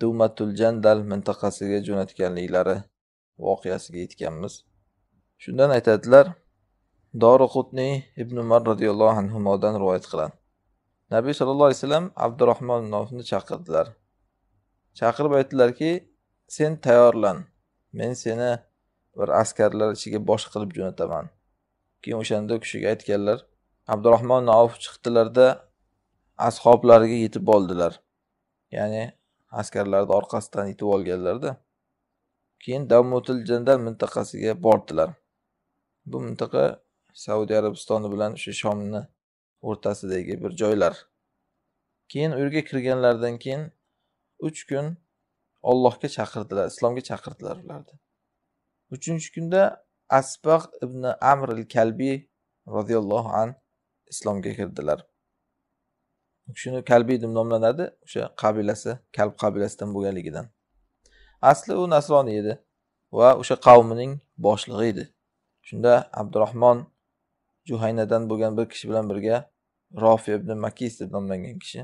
dumatul jandal mintaqasiga jo'natganliklari voqeasiga yetganmiz shundan aytadilar doriqutniy ibn umar roziyallohu anhudan rivoyat qiladi nabiy sallallohu alayhi vasallam abdurahmon nofni chaqirdilar chaqirib aytdilarki sen tayyorlan men seni bir askarlar ichiga bosh qilib jo'nataman keyin o'shanda u kishiga aytganlar abdurahmon nof chiqdilarda ashoblariga yetib oldilar ya'ni askarlarni orqasidan yetib olganlarda keyin damutil jandal mintaqasiga bordilar bu mintaqa saudiya arabistoni bilan o'sha shomni o'rtasidagi bir joylar keyin u yerga kirganlaridan keyin uch kun ollohga chaqirdilar islomga chaqirdilar ularni uchinchi kunda asbaq ibn amr al kalbiy roziyallohu an islomga kirdilar u kishini kalbiy deb nomlanadi o'sha qabilasi kalb qabilasidan bo'lganligidan asli u nasroniy edi va o'sha qavmining boshlig'i edi shunda abdurahmon juhaynadan bo'lgan bir kishi bilan birga rofi ibn makis deb nomlangan kishi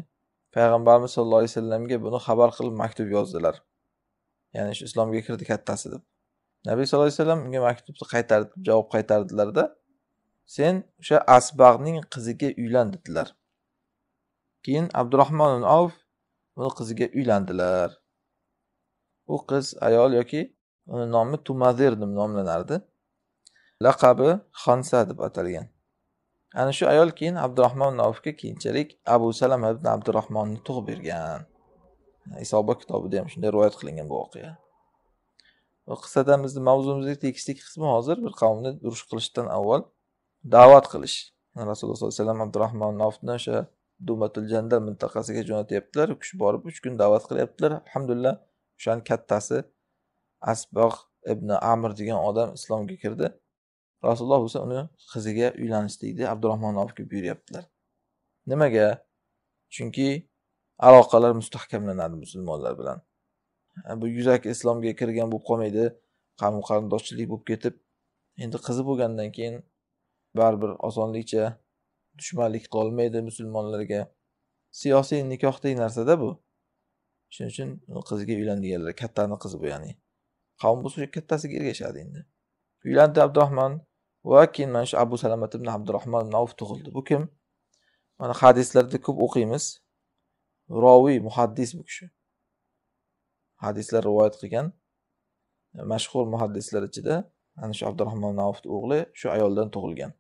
payg'ambarimiz sallallohu alayhi vasallamga buni xabar qilib maktub yozdilar ya'ni shu islomga kirdi kattasi deb nabiy sallallohu alayhi vasallam unga maktubni qaytarib javob qaytardilarda sen o'sha asbag'ning qiziga uylan dedilar Keyin abdurahmon ibn Avf uni qiziga uylandilar. U qiz ayol yoki uni nomi Tumazir deb nomlanardi. Laqabi Xonsa deb atalgan. Ana shu ayol keyin abdurahmon navfga Avfga keyinchalik Abu Salama ibn abdurahmonni tug'ib bergan. Isoba kitobida ham shunday rivoyat qilingan bu voqea. va bizni mavzuimizga tegishli qismi hozir bir qavmni urush qilishdan avval da'vat qilish rasululloh sollallohu alayhi vasallam abdurahmon nofni o'sha dumatul jandal mintaqasiga jo'natyaptilar u kishi borib uch kun da'vat qilyaptilar alhamdulillah o'shani kattasi asboh ibn amir degan odam islomga kirdi rasululloh bo'lsa uni qiziga uylanishlikni abdurahmon buyuryaptilar nimaga chunki aloqalar mustahkamlanadi musulmonlar bilan bu yuzaki islomga kirgan bo'lib qolmaydi qavm qarindoshchilik bo'lib ketib endi qizi bo'lgandan keyin baribir osonlikcha dushmanlik qolmaydi musulmonlarga siyosiy nikohdek narsada bu shuning uchun qiziga qizga deganlar kattani qizi bu ya'ni qavm bo'lsa o'sha kattasiga ergashadi endi uylandi abdurahmon va keyin mana shu abu salamat ibn abdurahmon nav tug'ildi bu kim mana hadislarda ko'p o'qiymiz roviy muhaddis bu kishi hadislar rivoyat qilgan mashhur muhaddislar ichida ana shu abdurahmon navf o'g'li shu ayoldan tug'ilgan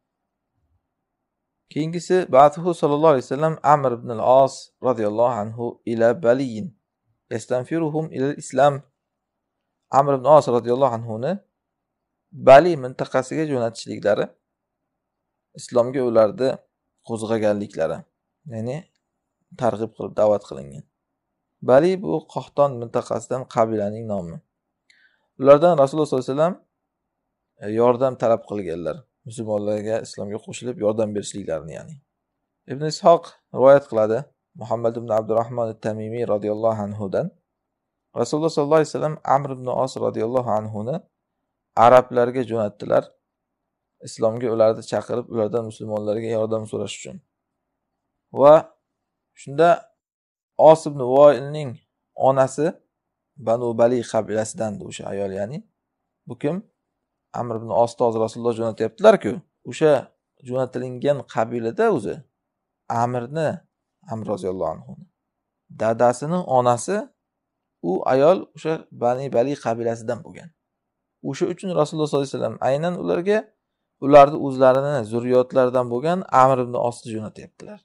keyingisi batuhu sallallohu alayhi vasallam amr ibn al os roziyallohu anhu ila baliyin estanfiruhum ila islam amr ibn os roziyallohu anhuni bali mintaqasiga jo'natishliklari islomga ularni qo'zg'aganliklari ya'ni targ'ib qilib da'vat qilingan bali bu qohton mintaqasidan qabilaning nomi ulardan rasululloh sollallohu alayhi vasallam yordam talab qilganlar musulmonlarga islomga qo'shilib yordam berishliklarini ya'ni ibn ishoq rivoyat qiladi muhammad ibn abdurahmon tamimiy roziyallohu anhudan rasululloh sollallohu alayhi vasallam amr ibn os roziyallohu anhuni arablarga jo'natdilar islomga ularni chaqirib ulardan musulmonlarga yordam so'rash uchun va shunda os ibn voilning onasi banu bali qabilasidan o'sha ayol ya'ni bu kim amr ibn hozir rasululloh jo'natyaptilarku o'sha jo'natilingan qabilada o'zi amirni amr roziyallohu anhu dadasini onasi u ayol o'sha bani bali qabilasidan bo'lgan o'sha uchun rasululloh sollallohu alayhi vasallam aynan ularga ularni o'zlarini zurriyotlaridan bo'lgan amir ibn osni jo'natyaptilar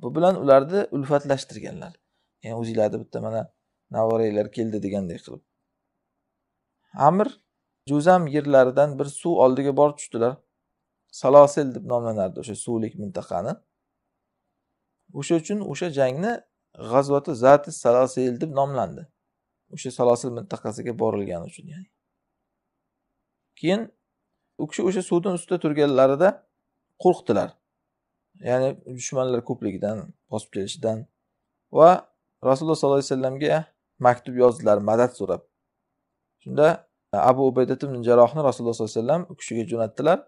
bu bilan ularni ulfatlashtirganlar ya'ni o'zinglarni bitta mana navoranglar keldi degandek qilib amir juzam yerlaridan bir suv oldiga borib tushdilar salosil deb nomlanardi o'sha suvlik mintaqani o'sha uchun o'sha jangni g'azvati zati salosil deb nomlandi o'sha salosil mintaqasiga borilgani uchun ya'ni keyin u kishi o'sha suvni ustida turganlarida qo'rqdilar ya'ni dushmanlar ko'pligidan bosib kelishidan va rasululloh sollallohu alayhi vasallamga maktub yozdilar madad so'rab shunda abu ubaydat ibn jarohni rasululloh sollallohu alayhi vasallam u kishiga jo'natdilar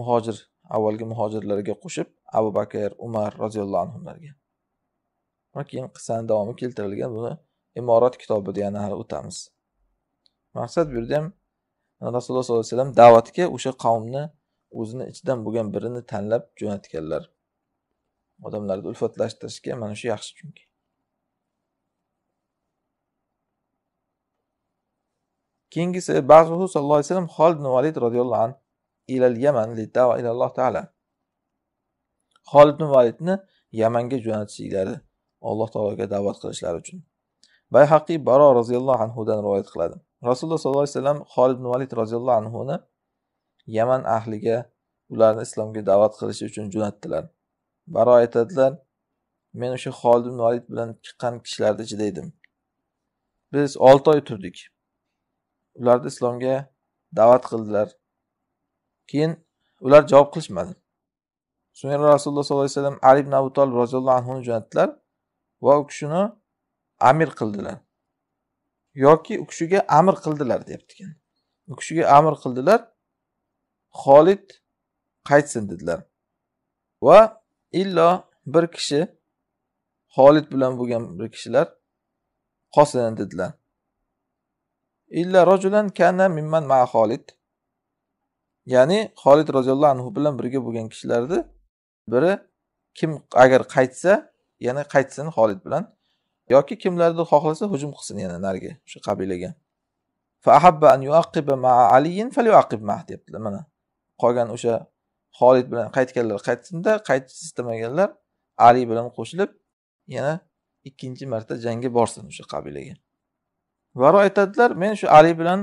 muhojir avvalgi muhojirlarga qo'shib abu bakr umar roziyallohu anhularga keyin qissani davomi keltirilgan buni imorat kitobida yana hali o'tamiz maqsad bu yerda ham rasululloh sollallohu alayhi vasallam da'vatga o'sha qavmni o'zini ichidan bo'lgan birini tanlab jo'natganlar odamlarni ulfatlashtirishga mana shu yaxshi chunki keyingisi ba'zuhu sallallohu alayhi vasallam xolid ibn valid roziyallohu anhu al yaman ila ilalloh taala xolid ibn validni yamanga jo'natishliklari alloh taologa da'vat qilishlari uchun bayhaqiy baro roziyallohu anhudan rivoyat qiladi rasululloh sollallohu alayhi vasallam xolid ibn valid roziyallohu anhuni yaman ahliga ularni islomga da'vat qilish uchun jo'natdilar baro aytadilar men o'sha xolid ibn valid bilan chiqqan kishilarni ichida edim biz olti oy turdik ularni islomga da'vat qildilar keyin ular javob qilishmadi so'ngra rasululloh sollallohu alayhi vasallam ali ibn abu tolib roziyallohu anhuni jo'natdilar va u kishini amir qildilar yoki u kishiga amr qildilar deyapti ekan u kishiga amr qildilar xolid qaytsin dedilar va illo bir kishi xolid bilan bo'lgan bir kishilar qolsin dedilar illa rojulan kana mimman ma Xolid. Ya'ni Xolid roziyallohu anhu bilan birga bo'lgan kishilarni biri kim agar qaytsa, yana qaytsin Xolid bilan yoki kimlarni xohlasa hujum qilsin yana narga o'sha qabilaga. Fa ahabba an yuaqiba ma Aliyin falyuaqib ma debdilar mana. Qolgan o'sha Xolid bilan qaytganlar qaytsinda, qaytish istamaganlar Ali bilan qo'shilib yana ikkinchi marta jangga borsin o'sha qabilaga. varo aytadilar men shu ali bilan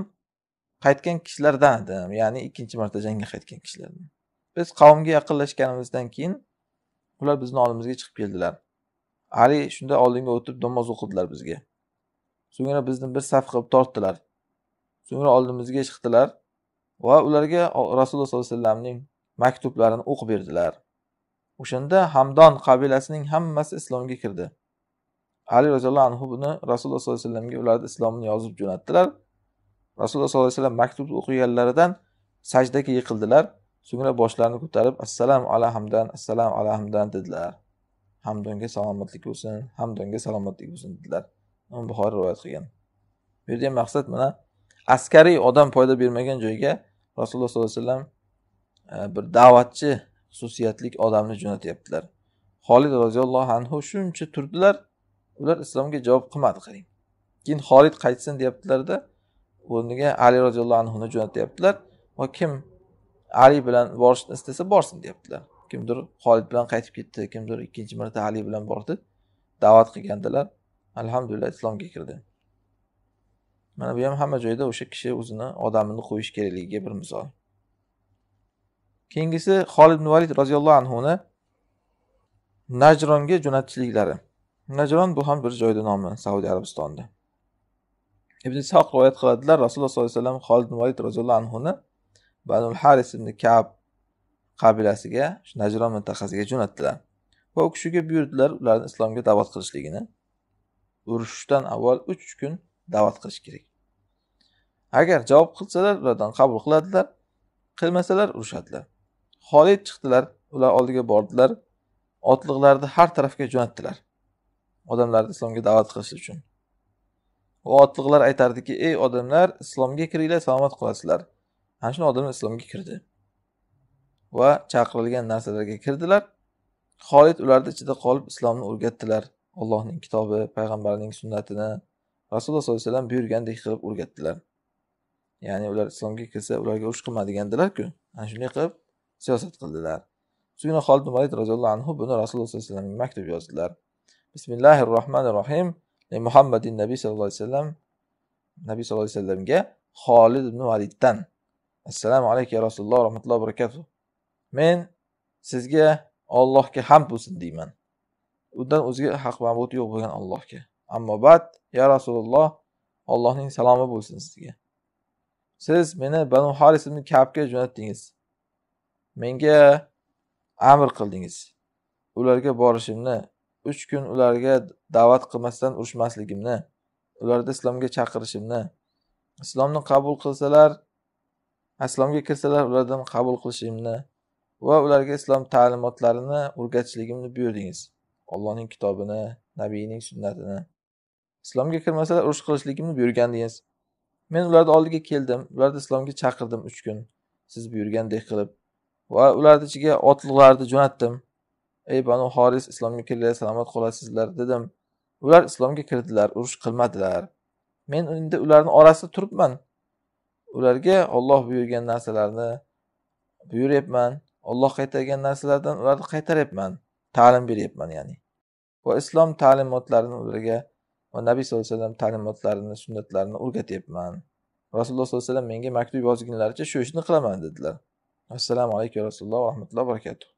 qaytgan kishilardan edim ya'ni ikkinchi marta jangga qaytgan kishilardan biz qavmga yaqinlashganimizdan keyin ular bizni oldimizga chiqib keldilar ali shunda oldinga o'tib namoz o'qidilar bizga so'ngra bizni bir saf qilib tortdilar so'ngra oldimizga chiqdilar va ularga rasululloh sollallohu alayhi vasallamning maktublarini o'qib berdilar o'shanda hamdon qabilasining hammasi islomga kirdi ali roziyallohu anhu buni rasululloh sollallohu alayhi vasallamga ularni islomini yozib jo'natdilar rasululloh sollallohu alayhi vasallam maktubni o'qiganlaridan sajdaga yiqildilar so'ngra boshlarini ko'tarib assalomu ala hamdan assalomu ala hamdan dedilar hamdonga salomatlik bo'lsin hamdonga salomatlik bo'lsin dedilar buxoriy rivoyat qilgan bu yerda ham maqsad mana askariy odam foyda bermagan joyga rasululloh sollallohu alayhi vasallam e, bir da'vatchi xususiyatli odamni jo'natyaptilar xolid roziyallohu anhu shuncha turdilar ular islomga javob qilmadi qarang keyin xolid qaytsin deyaptilarda o'rniga ali roziyallohu anhuni jo'natyaptilar va kim ali bilan borishni istasa borsin deyaptilar kimdir xolid bilan qaytib ketdi kimdir ikkinchi marta ali bilan bordi da'vat qilgandilar alhamdulillah islomga kirdi mana bu ham hamma joyda o'sha kishi o'zini odamini qo'yish kerakligiga bir misol keyingisi xolid ibn valid roziyallohu anhuni najronga jo'natishliklari Najron bu ham bir joyda nomi Saudiya Arabistonida. Ibn Ishoq rivoyat qiladilar, Rasululloh sollallohu alayhi vasallam holid Valid roziyallohu anhuni Banu Haris ibn Ka'b qabilasiga, shu Najron mintaqasiga jo'natdilar. Va u kishiga buyurdilar ularni islomga da'vat qilishligini. Urushdan avval 3 kun da'vat qilish kerak. Agar javob qilsalar, ulardan qabul qiladilar, qilmasalar urushadilar. holid chiqdilar, ular oldiga bordilar, otliqlarni har tarafga jo'natdilar. odamlarni islomga da'vat qilish uchun u otliqlar aytardiki ey odamlar islomga kiringlar salomat qolasizlar ana shunday odamlar islomga kirdi va chaqirilgan narsalarga kirdilar xolid ularni ichida qolib islomni o'rgatdilar allohning kitobi payg'ambarning sunnatini rasululloh sollallohu alayhi vasallam buyurgandek qilib o'rgatdilar ya'ni ular islomga kirsa ularga urush qilmadigandilarku ana shunday qilib siyosat qildilar shugina xolid ibn valid roziyallohu anhu buni rasululloh sollallohu alayhi vasallamga maktub yozdilar bismillahi rohmanir rohim e, muhammadin nabiy sallallohu alayhi vasallam nabiy sallallohu alayhi vasallamga xolid ibn validdan assalomu alaykum ya rasululloh rahmatullohi barakatuh men sizga ollohga hamd bo'lsin deyman undan o'zga haq mabud yo'q bo'lgan ollohga ammo bad ya rasululloh allohning salomi bo'lsin sizga siz meni banu haris ibn kabga jo'natdingiz menga amr qildingiz ularga borishimni uch kun ularga da'vat qilmasdan urushmasligimni ularni islomga chaqirishimni islomni qabul qilsalar islomga kirsalar ulardan qabul qilishimni va ularga islom ta'limotlarini o'rgatishligimni buyurdingiz allohning kitobini nabiyning sunnatini islomga kirmasalar urush qilishligimni buyurgandingiz men ularni oldiga keldim ularni islomga chaqirdim uch kun siz buyurgandek qilib va ularni ichiga otliqlarni jo'natdim ey banu horis islomga kiringlar salomat qolasizlar dedim ular islomga kirdilar urush qilmadilar men endi ularni orasida turibman ularga olloh buyurgan narsalarni buyuryapman olloh qaytargan narsalardan ularni qaytaryapman ta'lim beryapman ya'ni va islom ta'limotlarini ularga va nabiy sallallohu alayhi vasallam ta'limotlarini sunnatlarini o'rgatyapman rasululloh sallallohu alayhi vasallam menga maktub yozginlaricha shu ishni qilaman dedilar assalomu alaykum va rahmatullohi va barakatuh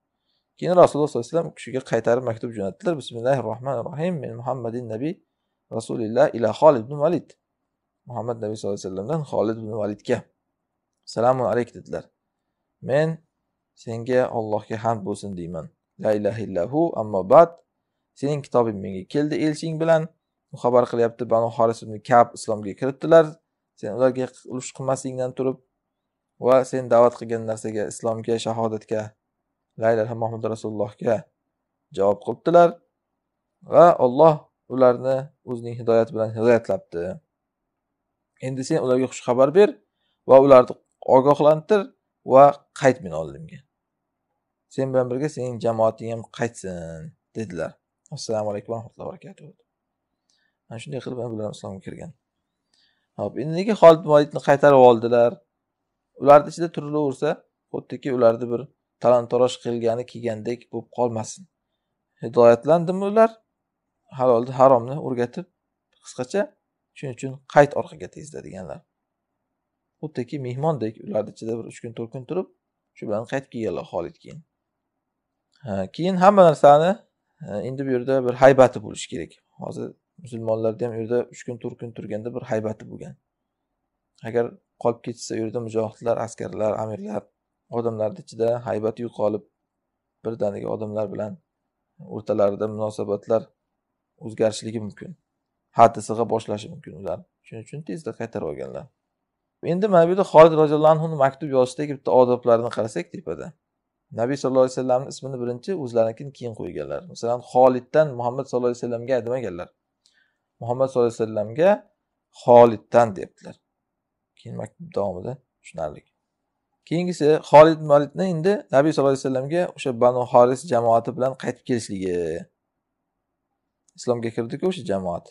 keyin rasululloh sollallohu alayhi vasallam kishiga qaytarib maktub jo'natdilar bismillahi rohmanir rohim men muhammadin nabiy rasulilloh ila holid ibn valid muhammad nabiy sallallohu alayhi vasallamdan holid ibn validga salamu alayk dedilar men senga allohga hamd bo'lsin deyman la ilaha illahu ammo bad sening kitobing menga keldi elching bilan u xabar qilyapti banu haris ibn kab islomga kiritdilar sen ularga ulush qilmasligingdan turib va sen da'vat qilgan narsaga islomga shahodatga la ilaha muhammad rasulullohga javob qilibdilar va olloh ularni o'zining hidoyati bilan hidoyatlabdi endi sen ularga xush xabar ber va ularni ogohlantir va qayt meni oldimga sen bilan birga sening jamoating ham qaytsin dedilar assalomu alaykum va rahmatullohi barakatuh mana shunday qilib bular islomga kirgan hop endi nega holid qaytarib oldilar ularni ichida turilaversa xuddiki ularni bir talantorosh qilgani kelgandek bo'lib qolmasin hidoyatlandimi ular halolni haromni o'rgatib qisqacha shuning uchun qayt orqaga tezda deganlar xuddiki mehmondek ularni ichida bir uch kun to'rt kun turib shu bilan qaytib kelganlar holid keyin keyin hamma narsani endi bu yerda bir haybati bo'lishi kerak hozir musulmonlarni ham u yerda uch kun to'rt kun turganda bir haybati bo'lgan agar qolib ketsa u yerda mujohidlar askarlar amirlar odamlarni ichida haybat yo'qolib birdaniga odamlar bilan o'rtalarida munosabatlar o'zgarishligi mumkin haddi sig'a boshlashi mumkin ular shuning uchun tezda qaytarib olganlar endi mana bu yerda xolid roziyallohu anhuni maktub yozishdagi bitta odoblarini qarasak tepada nabiy sallallohu alayhi vasallamni ismini birinchi o'zlarinikini keyin qo'yganlar masalan xoliddan muhammad sallallohu alayhi vasallamga demaganlar muhammad sallallohu alayhi vasallamga xoliddan debdilar keyin maktub davomida tushunarli keyingisi xolid molidni endi nabiy sallallohu alayhi vasallamga o'sha banu xoris jamoati bilan qaytib kelishligi islomga kirdiku o'sha jamoat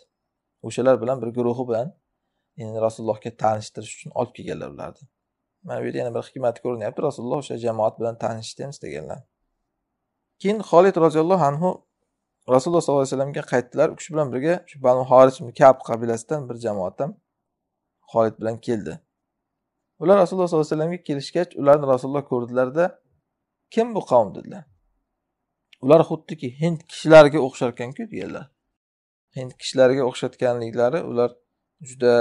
o'shalar bilan bir guruhi bilan endi rasulullohga tanishtirish uchun olib kelganlar ularni mana bu yerda yana bir hikmat ko'rinyapti rasululloh o'sha jamoat bilan tanishishni ham istaganlar keyin xolid roziyallohu anhu rasululloh sollallohu alayhi vasallamga qaytdilar u kishi bilan birga shu banu horis kab qabilasidan bir jamoat ham xolid bilan keldi ular rasululloh sollallohu alayhi vasallamga kelishgach ularni rasululloh ko'rdilarda kim bu qavm dedilar ular xuddiki hind kishilariga o'xshar ekanku deganlar hind kishilariga o'xshatganliklari ular juda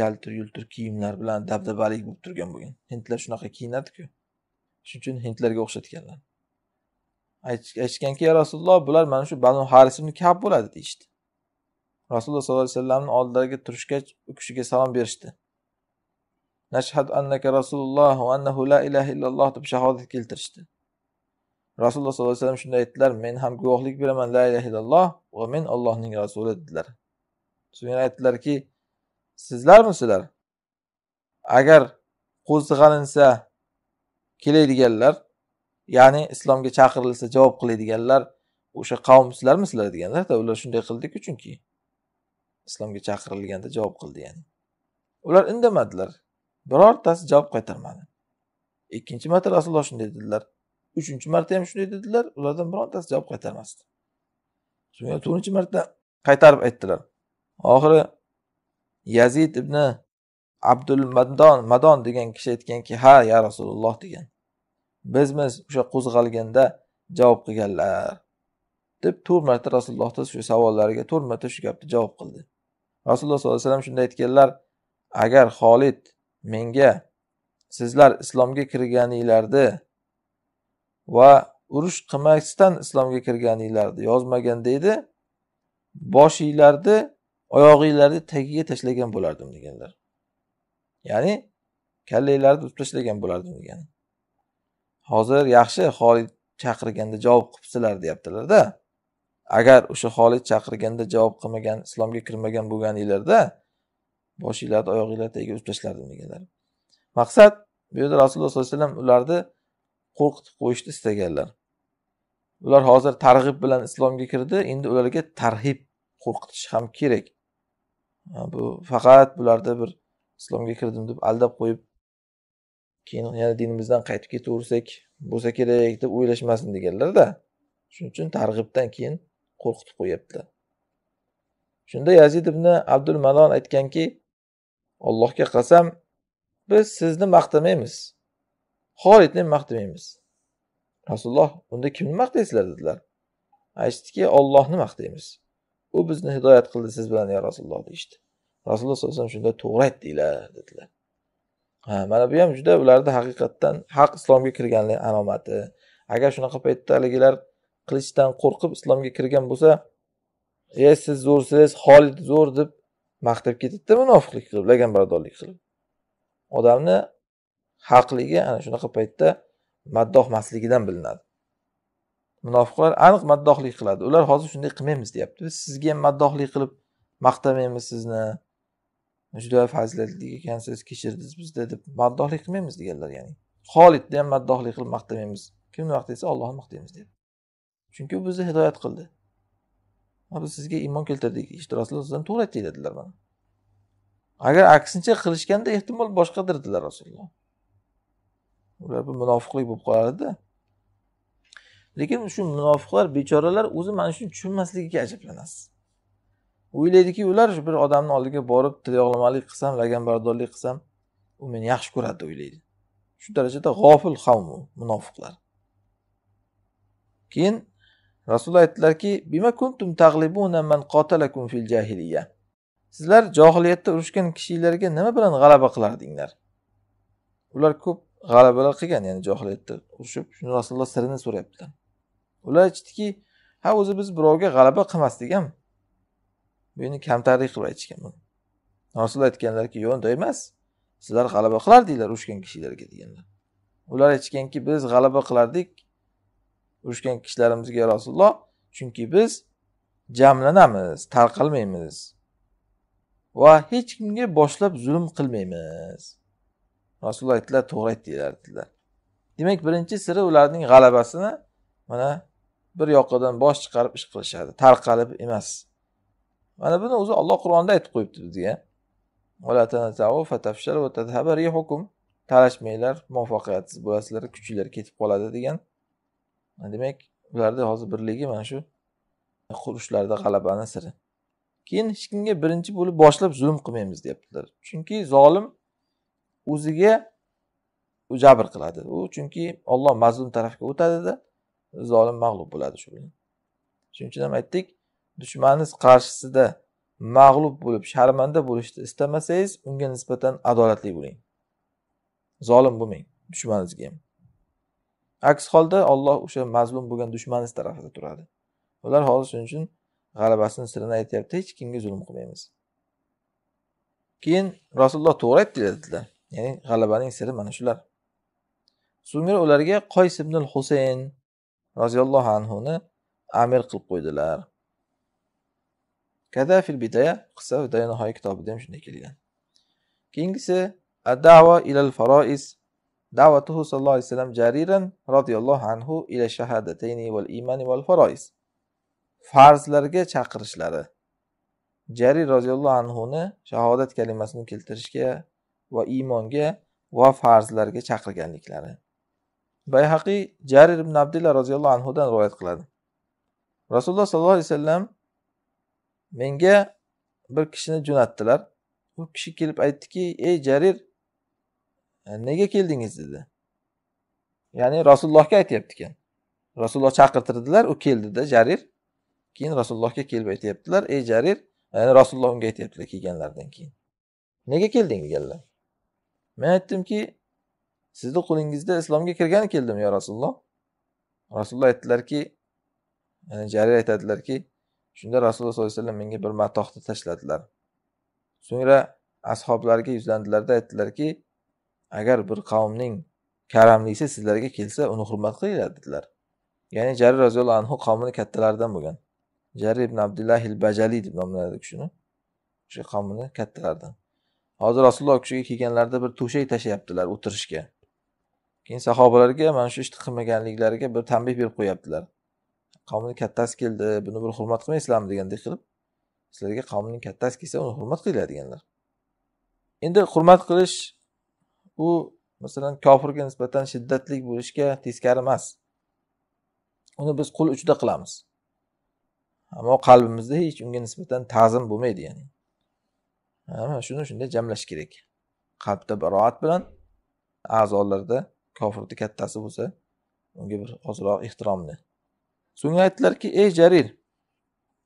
yaltir yultir kiyimlar bilan dabdabalik bo'lib turgan bo'lgan hindlar shunaqa kiyinadiku shuning uchun hindlarga o'xshatganlar aytishganki ya rasululloh bular mana shu banu haris ibn kab bo'ladi deyishdi rasululloh sollallohu alayhi vasallamni oldilariga turishgach u kishiga salom berishdi nashhad annaka rasululloh va annahu la ilaha illalloh deb shahodat keltirishdi rasululloh sollallohu alayhi vasallam shunday aytdilar men ham guvohlik beraman la ilaha illalloh va men ollohning rasuli dedilar so'ngra aytdilarki sizlarmisizlar agar qo'zg'alinsa kelaydiganlar ya'ni islomga chaqirilsa javob qiladiganlar o'sha qavm sizlarmisizlar deganlarda ular shunday qildiku chunki islomga chaqirilganda javob qildi ya'ni ular indamadilar birortasi javob qaytarmadi ikkinchi marta rasululloh shunday dedilar uchinchi marta ham shunday dedilar ulardan birontasi javob qaytarmasdi shunga to'rtinchi marta qaytarib aytdilar oxiri yazid ibn abdul madon madon degan kishi aytganki ha ya rasululloh degan bizmiz o'sha qo'zg'alganda javob qilganlar deb to'rt marta rasulullohni shu savollariga to'rt marta shu gapni javob qildi rasululloh sollallohu alayhi vasallam shunda aytganlar agar xolid menga sizlar islomga kirganinglarni va urush qilmasdan islomga kirganinglarni yozmagan deydi boshinglarni oyog'inglarni tagiga tashlagan bo'lardim deganlar ya'ni kallanglarni tutib tashlagan bo'lardim degan hozir yaxshi xolid chaqirganda javob qilibsizlar deyaptilarda agar o'sha xolid chaqirganda javob qilmagan islomga kirmagan bo'lganinglarda boshinglarni oyog'inglarni tagiga urib tashladim deganlar maqsad bu yerda rasululloh sollallohu alayhi vasallam ularni qo'rqitib qo'yishni istaganlar ular hozir targ'ib bilan islomga kirdi endi ularga tarhib qo'rqitish ham kerak bu faqat bularni bir islomga kirdim deb aldab qo'yib keyin yana dinimizdan qaytib ketaversak bo'lsa kerak deb o'ylashmasin deganlarda shuning uchun targ'ibdan keyin qo'rqitib qo'yapti shunda yazid ibn abdul malon aytganki allohga qasam biz sizni maqtamaymiz xolidni maqtamaymiz rasululloh unda kimni maqtaysizlar dedilar aytishdiki ollohni maqtaymiz u bizni hidoyat qildi siz bilan ya rasululloh deyishdi rasululloh sallallohu alayhi vasallam shunda to'g'ri aytdinglar dedilar ha mana bu ham juda ularni haqiqatdan haq islomga kirganlik alomati agar shunaqa paytda haligilar qilichdan qo'rqib islomga kirgan bo'lsa e siz zo'rsiz xolid zo'r deb maqtab ketadida munofiqlik qilib laganbardorlik qilib odamni haqligi ana shunaqa paytda maddohmasligidan bilinadi munofiqlar aniq maddohlik qiladi ular hozir shunday qilmaymiz deyapti biz sizga ham maddohlik qilib maqtamaymiz sizni juda fazilatli ekansiz kechirdiz bizni deb maddohlik qilmaymiz deganlar ya'ni xolidni ham maddohlik qilib maqtamaymiz kimni maqtaysa ollohni maqtaymiz deyapti chunki u bizni hidoyat qildi biz sizga iymon keltirdik işte rasululloh alayhivasallam to'g'ri aytdik dedilar mana agar aksincha qilishganda ehtimol boshqadir dedilar rasululloh ular bu munofiqlik bo'lib qolar lekin shu munofiqlar bechoralar o'zi mana shuni tushunmasligiga ajablanasiz o'ylaydiki ular bir odamni oldiga borib tilyog'lamalik qilsam laganbardorlik qilsam u meni yaxshi ko'radi deb o'ylaydi shu darajada g'ofil qavm u munofiqlar keyin rasululloh aytdilarki bima kuntum taglibuna man qotalakum fil jahiliya sizlar johiliyatda urushgan kishilarga nima bilan g'alaba qilardinglar ular ko'p g'alabalar qilgan ya'ni johiliyatda urushib shuni rasululloh sirini so'rayaptilar ular aytishdiki ha o'zi biz birovga g'alaba qilmasdik ham bu endi kamtarlik qilib aytishgan rasululloh aytganlarki yo'q unday emas sizlar g'alaba qilardinglar urushgan kishilarga deganlar ular aytishganki biz g'alaba qilardik urushgan kishilarimizga rasululloh chunki biz jamlanamiz tarqalmaymiz va hech kimga boshlab zulm qilmaymiz rasululloh aytdilar to'g'ri aytdinglar dedilar demak birinchi siri ularning g'alabasini mana bir yoqadan bosh chiqarib ish qilishadi tarqalib emas mana buni o'zi olloh qur'onda aytib qo'yibdi bizga talashmanglar muvaffaqiyatsiz bo'lasizlar kuchinglar ketib qoladi degan demak ularni hozir birligi mana shu urushlarda g'alabani siri keyin hech kimga birinchi bo'lib boshlab zulm qilmaymiz deyaptilar chunki zolim o'ziga u jabr qiladi u chunki olloh mazlum tarafga o'tadida zolim mag'lub bo'ladi shu bilan shuning uchun ham aytdik dushmaningiz qarshisida mag'lub bo'lib sharmanda bo'lishni istamasangiz unga nisbatan adolatli bo'ling zolim bo'lmang dushmaningizga ham aks holda olloh o'sha mazlum bo'lgan dushmaniz tarafida turadi ular hozir shuning uchun g'alabasini sirini aytyapti hech kimga zulm qilmaymiz keyin rasululloh to'g'ri aytdilar dedilar ya'ni g'alabaning siri mana shular so'ngra ularga qoys ibn husayn roziyallohu anhuni amir qilib qo'ydilar kadafil bidaya qissa nihoya kitobida ham shunday kelgan keyingisi adavo ilal farois da'vatuhu sallallohu alayhi vasallam jariran roziyallohu anhu ila shahadatayni val iymani val والفرائز farzlarga chaqirishlari jarir roziyallohu anhuni shahodat kalimasini keltirishga va iymonga va farzlarga chaqirganliklari bayhaqiy jarir ibn abdulla roziyallohu anhudan rivoyat qiladi rasululloh sollallohu alayhi vasallam menga bir kishini jo'natdilar u kishi kelib aytdiki ey jarir E, nega keldingiz dedi ya'ni rasulullohga aytyapti ekan rasululloh chaqirtirdilar u keldida jarir keyin rasulullohga kelib aytyaptilar ey jarir ya'ni rasululloh unga aytyaptilar kelganlaridan keyin nega kelding deganlar men aytdimki sizni qo'lingizda islomga kirgani keldim yo rasululloh rasululloh aytdilarki ya'ni jarir aytadilarki shunda rasululloh sollallohu alayhi vasallam menga bir matohni tashladilar so'ngra ashoblarga yuzlandilarda aytdilarki agar bir qavmning karamlisi sizlarga kelsa uni hurmat qilinglar dedilar ya'ni jarir roziyallohu anhu qavmini kattalaridan bo'lgan jarir ibn abdullah il bajali deb nomlanadi u kishini o'sha qavmini kattalaridan hozir rasululloh kishiga kelganlarida bir to'shak tashlayaptilar o'tirishga keyin sahobalarga mana shu ishni qilmaganliklariga bir tanbeh berib qo'yaptilar qavmni kattasi keldi buni bir hurmat qilmaysizlarmi degandek qilib sizlarga qavmning kattasi kelsa uni hurmat qilinglar deganlar endi hurmat qilish u masalan kofirga nisbatan shiddatli bo'lishga teskari emas uni biz qul uchida qilamiz ammo qalbimizda hech unga nisbatan ta'zim bo'lmaydi ya'ni mana shuni shunday jamlash kerak qalbda baroat bilan a'zolarda kofirni kattasi bo'lsa unga bir ozroq ehtiromni so'ngra aytdilarki ey jarir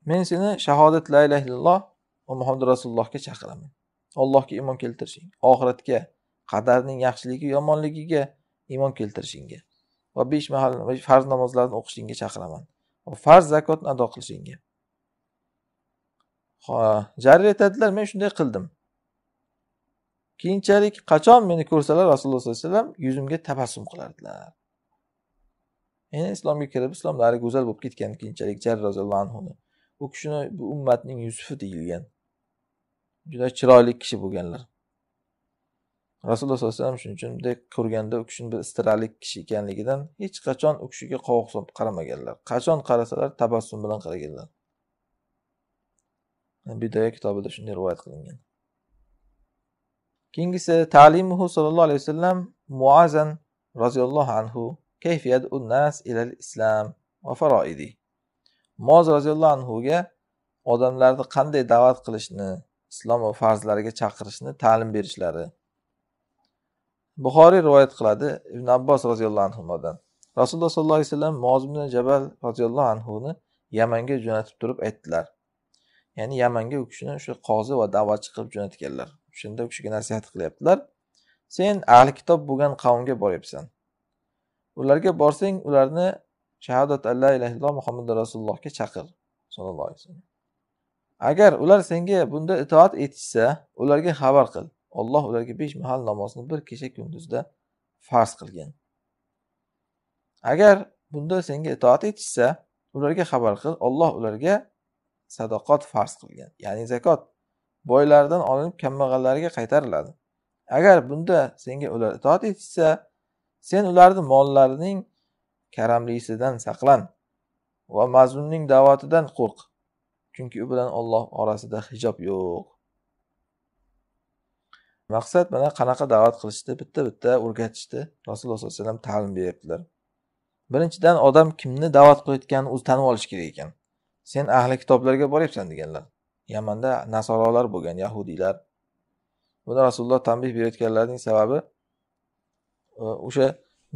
men seni shahodat la ilaha illalloh va muhammad rasulullohga chaqiraman allohga iymon keltirishing oxiratga qadarning yaxshiligi yomonligiga iymon keltirishingga va besh mahal farz namozlarni o'qishingga chaqiraman va farz zakotni ado qilishingga jarir aytadilar men shunday qildim keyinchalik qachon meni ko'rsalar rasululloh sollallohu alayhi vasallam yuzimga tabassum qilardilar endi islomga kirib islomlari go'zal bo'lib ketgan keyinchalik jar roziyallohu anhuni u kishini bu ummatning yusufi deyilgan juda chiroyli kishi bo'lganlar rasululloh sallallohu alayhi vasallam shuning uchun bunday ko'rganda u kishini bir istirali kishi ekanligidan hech qachon u kishiga solib qaramaganlar qachon qarasalar tabassum bilan qaraganlar bidoya kitobida shunday rivoyat qilingan keyingisi talimuhu sallallohu alayhi vasallam muazan roziyallohu anhu kayfiyat nas ilal islam va faroidi moz roziyallohu anhuga odamlarni qanday da'vat qilishni islom va farzlariga chaqirishni ta'lim berishlari buxoriy rivoyat qiladi ibn abbos roziyallohu anhudan rasululloh sollallohu alayhi vasallam moz ibn jabal roziyallohu anhuni yamanga jo'natib turib aytdilar ya'ni yamanga u kishini o'sha qozi va da'vatchi qilib jo'natganlar shunda u kishiga nasihat qilyaptilar sen ahli kitob bo'lgan qavmga boryapsan ularga borsang ularni shahodat alla ilaha illoh muhammad rasulullohga chaqir sallallohu alayhi vasallam agar ular senga bunda itoat etishsa ularga xabar qil olloh ularga besh mahal namozni bir kecha kunduzda farz qilgan agar bunda senga itoat etishsa ularga xabar qil olloh ularga sadoqat farz qilgan ya'ni zakot boylardan olinib kambag'allarga qaytariladi agar bunda senga ular itoat etishsa sen ularni mollarining karamlisidan saqlan va mazlumning da'vatidan qo'rq chunki u bilan olloh orasida hijob yo'q maqsad mana qanaqa da'vat qilishdi bitta bitta o'rgatishdi rasululloh sollallohu alayhi vasallam ta'lim beryaptilar birinchidan odam kimni da'vat qilayotganini o'zi tanib olishi kerak ekan sen ahli kitoblarga boryapsan deganlar yamanda nasorolar bo'lgan yahudiylar buni rasululloh tanbeh berayotganlarining sababi e, o'sha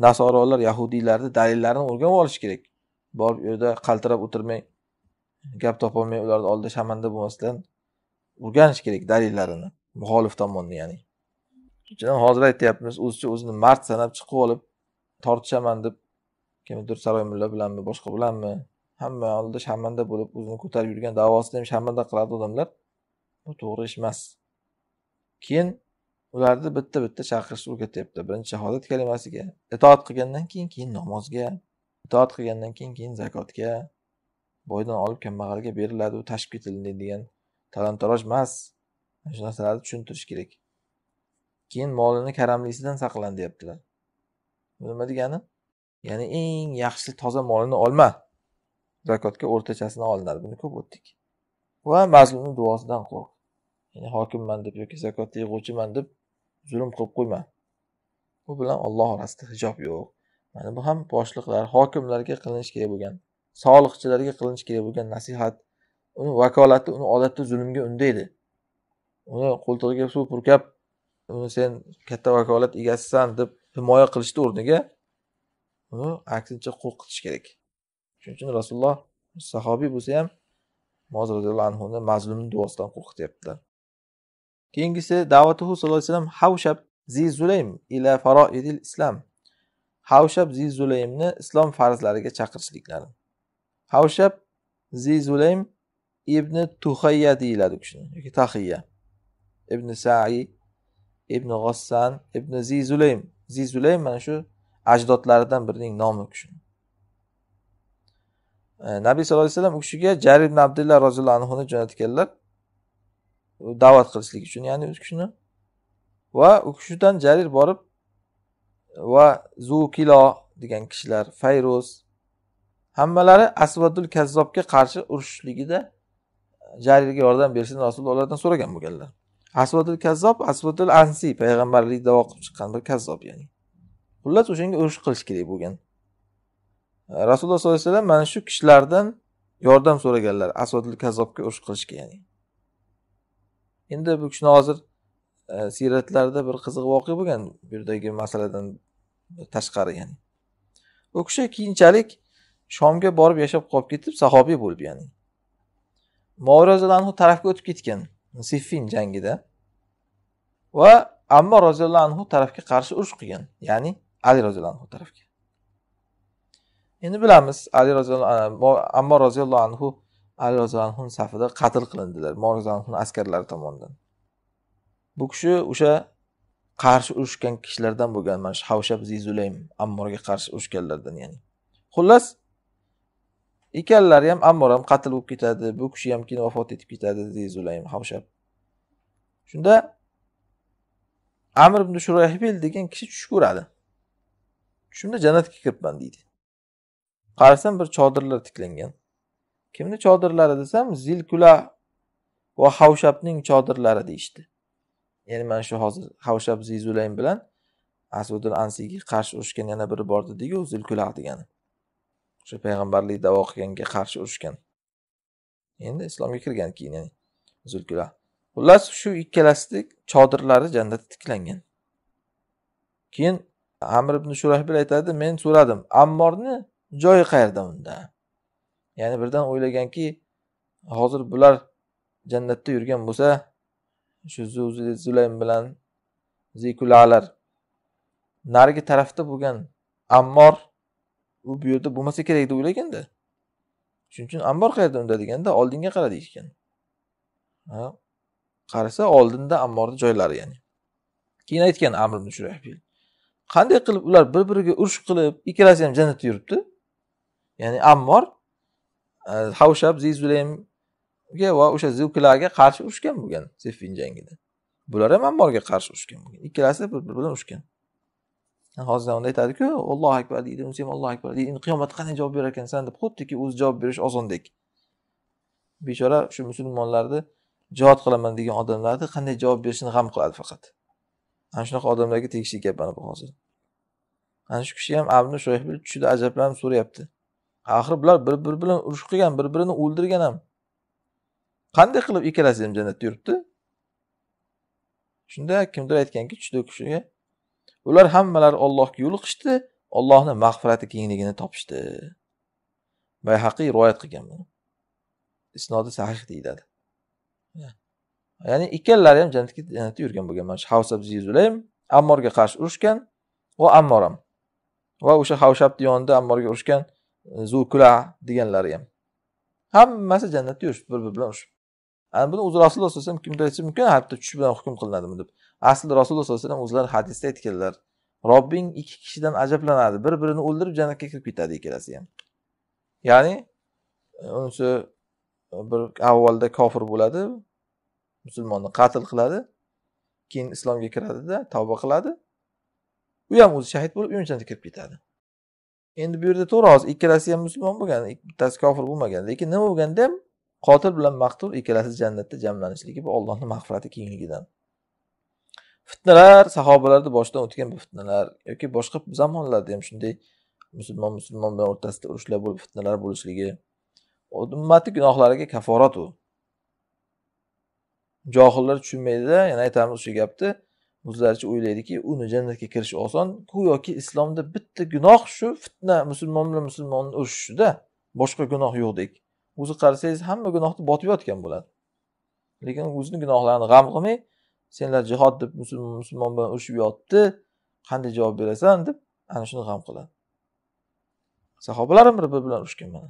nasorolar yahudiylarni dalillarini o'rganib olish kerak borib u yerda qaltirab o'tirmay gap topolmay ularni oldida shamanda bo'lmasdan o'rganish kerak dalillarini muxolif tomonni ya'ni shuning hozir aytyapmiz o'zicha o'zini mard sanab chiqib olib tortishaman deb kimnidir saroy mulla bilanmi boshqa bilanmi hamma oldida sharmanda bo'lib o'zini ko'tarib yurgan davosini ham sharmanda qiladi odamlar bu to'g'ri ish emas keyin ularni bitta bitta chaqirish o'rgatyapti birinchi shahodat kalimasiga itoat qilgandan keyin keyin namozga itoat qilgandan keyin keyin zakotga boydan olib kambag'alga beriladi u tashib ketilmaydi degan talon taroj emas shu narsalarni tushuntirish kerak keyin molini karamlisidan saqlan deyaptilar bu nima degani ya'ni eng yaxshi toza molini olma zakotga o'rtachasini olinadi buni ko'p o'tdik va mazlumni duosidan qo'rq ya'ni hokimman deb yoki zakot yig'uvchiman deb zulm qilib qo'yma bu bilan olloh orasida hijob yo'q mana bu ham boshliqlar hokimlarga qilinishi kerak bo'lgan soliqchilarga qilinishi kerak bo'lgan nasihat uni vakolati uni odatda zulmga undaydi uni qo'ltig'iga suv purkab sen katta vakolat egasisan deb himoya qilishni o'rniga uni aksincha qo'rqitish kerak shuning uchun rasululloh sahobiy bo'lsa ham moz roziyallohu anhuni mazlumni duosidan qo'rqityapti keyingisi davatuhu sallallohu alayhi vasallam havshab zi zulaym ila faroidil islam havshab zi zulaymni islom farzlariga chaqirishliklari havshab zi zulaym ibn tuhayya deyiladi u kishini yoki tahiya ibn saiy ibn g'ossan ibn zizulaym zizulaym mana shu ajdodlaridan birining nomi kishi e, nabiy sallallohu alayhi vasallam u kishiga jarir ibn abdulloh roziyallohu anhuni jo'natganlar da'vat qilishlik uchun ya'ni u kishini va u kishidan jarir borib va zukilo degan kishilar fayruz hammalari asvadul kazzobga qarshi urushishligida jarirga yordam bersin rasululloh ulardan so'ragan bo'lganlar asvodil kazzob asvodil ansiy payg'ambarlik davo qilib chiqqan bir kazzob ya'ni xullas o'shanga urush qilish kerak bo'lgan rasululloh sollallohu alayhi vasallam mana shu kishilardan yordam so'raganlar asvodil kazzobga urush qilishga ya'ni endi bu kishini hozir e, siyratlarda bir qiziq voqea bo'lgan bu yerdagi masaladan tashqari ya'ni u kishi keyinchalik shomga borib yashab qolib ketib sahobiy bo'lib ya'ni moviy roziyallohu anhu tarafga o'tib ketgan siffin jangida va ammo roziyallohu anhu tarafga qarshi urush qilgan ya'ni ali roziyallohu anhu tarafga endi bilamiz ali roziyallohu ammor roziyallohu anhu ali roziyallohu anhuni safida qatl qilindilar ammor roziyallohu askarlari tomonidan bu kishi o'sha qarshi urushgan kishilardan bo'lgan mana shu havshab zizulaym ammorga qarshi urushganlardan ya'ni xullas ikkalalari ham ammor ham qatl bo'lib ketadi bu kishi ham keyin vafot etib ketadi deydi zulaym hamshab shunda amr ibn shurahbil degan kishi tush ko'radi tushimda jannatga kiribman deydi qarasam bir chodirlar tiklangan kimni chodirlari desam zilkula va havshabning chodirlari deyishdi ya'ni mana shu hozir havshab zizulayn bilan asudil ansiyga qarshi urushgan yana biri bor dediku zilkula degani o'sha payg'ambarlik davo qilganga qarshi urushgan endi islomga kirgan keyin ya'ni zulkula xullas shu ikkalasini chodirlari jannatda tiklangan keyin amir ibn shurahbil aytadi men so'radim ammorni joyi qayerda unda ya'ni birdan o'ylaganki hozir bular jannatda yurgan bo'lsa shu zulaym bilan zikulalar narigi tarafda bo'lgan ammor u bu yerda bo'lmasa kerak deb o'ylaganda shuning uchun ambor qayerda unda deganda oldinga qara deyishgan qarasa oldinda ammorni joylari ya'ni keyin aytgan amr ibn qanday qilib ular bir biriga urush qilib ikkalasi ham jannatda yuribdi ya'ni ammor e, havshab zizulaymga va o'sha zuvkilarga qarshi urushgan bo'lgan sefin jangida bular ham ammorga qarshi urushgan bo'lgan ikkalasi bir biri bilan urushgan hozir davomida aytadiku allohu akbar deydi unisi ham allohu akbar deydi endi qiyomatda qanday javob berar ekansan deb xuddiki o'zi javob berish osondek bechora shu musulmonlarni jihod qilaman degan odamlarni qanday javob berishini g'am qiladi faqat ana shunaqa odamlarga tegishli gap mana bu hozir ana shu kishi ham abni shoyhbil tushida ajablanib so'rayapti axir bular bir biri bilan urush qilgan bir birini o'ldirgan ham qanday qilib ikkalasi ham jannatda yuribdi shunda kimdir aytganki tushida kishiga ular hammalari ollohga yo'liqishdi ollohni mag'firati kengligini topishdi bayhaqiy rivoyat qilgan buni isnodi sahih deyiladi ya'ni ikkalalari ham jannatga jannatda yurgan bo'lgan mana shu havsab ham ammorga qarshi urushgan va ammor ham va o'sha havshabni yonida ammorga urushgan e, zukula deganlari ham hammasi jannatda yurishibdi bir biri bilan urushib ana buni o'zi rasululloh alayhi vasallam kimdir aytishi mumkin hatto tush bilan hukm qilinadimi deb aslida rasululloh sollallohu alayhi vasallam o'zlari hadisda aytganlar robbing ikki kishidan ajablanadi bir birini o'ldirib jannatga kirib ketadi ikkalasi ham ya'ni e, unisi e, bir avvalda kofir bo'ladi musulmonni qatl qiladi keyin islomga kiradida tavba qiladi u ham o'zi shahid bo'lib u jannatga kirib ketadi endi bu yerda to'g'ri hozir ikkalasi ham musulmon bo'lgan bittasi kofir bo'lmagan lekin nima bo'lganda ham qotil bilan maqtul ikkalasi jannatda jamlanishligi bu ollohni mag'firati kengligidan fitnalar sahobalarni boshidan o'tgan bu fitnalar yoki boshqa zamonlarda ham shunday musulmon musulmon bilan o'rtasida urushlar bo'lib fitnalar bo'lishligi ummatni gunohlariga kaforat u johillar tushunmaydida yana aytamiz o'sha gapni o'zlaricha o'ylaydiki uni jannatga kirish oson go'yoki islomda bitta gunoh shu fitna musulmon bilan musulmonni urushishida boshqa gunoh yo'qdek o'zi qarasangiz hamma gunohni botib yotgan bo'ladi lekin o'zini gunohlarini g'am qilmay senlar jihod deb musulmon bilan urushib yotdi qanday javob berasan deb ana shuni g'am qiladi sahobalar ham bir biri bilan urushgan mana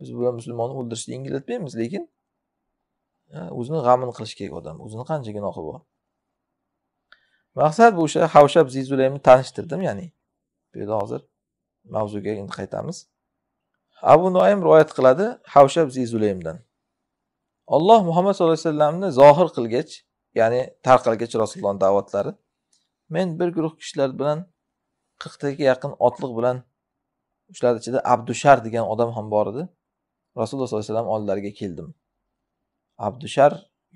biz bilan musulmonni o'ldirishni yengillatmaymiz lekin o'zini g'amini qilish kerak odam o'zini qancha gunohi bor maqsad bu o'sha havshab zizulaymni tanishtirdim ya'ni bu yerda hozir mavzuga endi qaytamiz abu noim rivoyat qiladi havshab zizulaymdan olloh muhammad sallallohu alayhi vasallamni zohir qilgach ya'ni tarqalgach rasulullohni da'vatlari men bir guruh kishilar bilan qirqtaga yaqin otliq bilan shularni ichida abdushar degan odam ham bor edi rasululloh sollallohu alayhi vasallam oldilariga keldim abdushar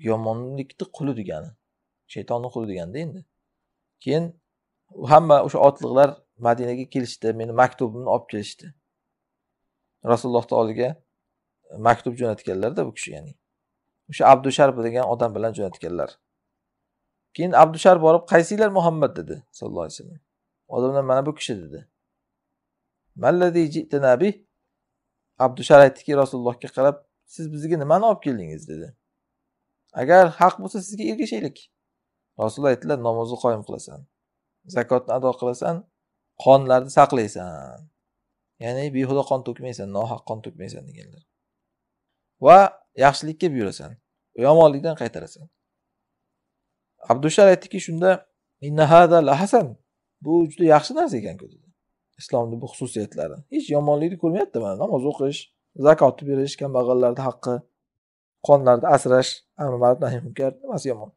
yomonlikni quli degani shaytonni quli deganda endi keyin hamma o'sha otliqlar madinaga kelishdi meni maktubimni olib kelishdi rasululloh oldiga maktub jo'natganlarda bu kishi ya'ni o'sha abdusharb degan odam bilan jo'natganlar keyin abdushar borib qaysinglar muhammad dedi sallallohu alayhi vasallam odamlar mana bu kishi dedi abdushar aytdiki rasulullohga qarab siz bizga nimani olib keldingiz dedi agar haq bo'lsa sizga ergashaylik rasululloh aytdilar namozni qoyim qilasan zakotni ado qilasan qonlarni saqlaysan ya'ni behuda qon to'kmaysan nohaq qon to'kmaysan deganlar va yaxshilikka buyurasan yomonlikdan qaytarasan abdushar aytdiki shunda hasan bu juda yaxshi narsa ekanku dedi islomni bu xususiyatlari hech yomonlikni ko'rmayapti mana namoz o'qish zakotni berish kambag'allarni haqqi qonlarni asrash ma'ruf munkar nimasi yomon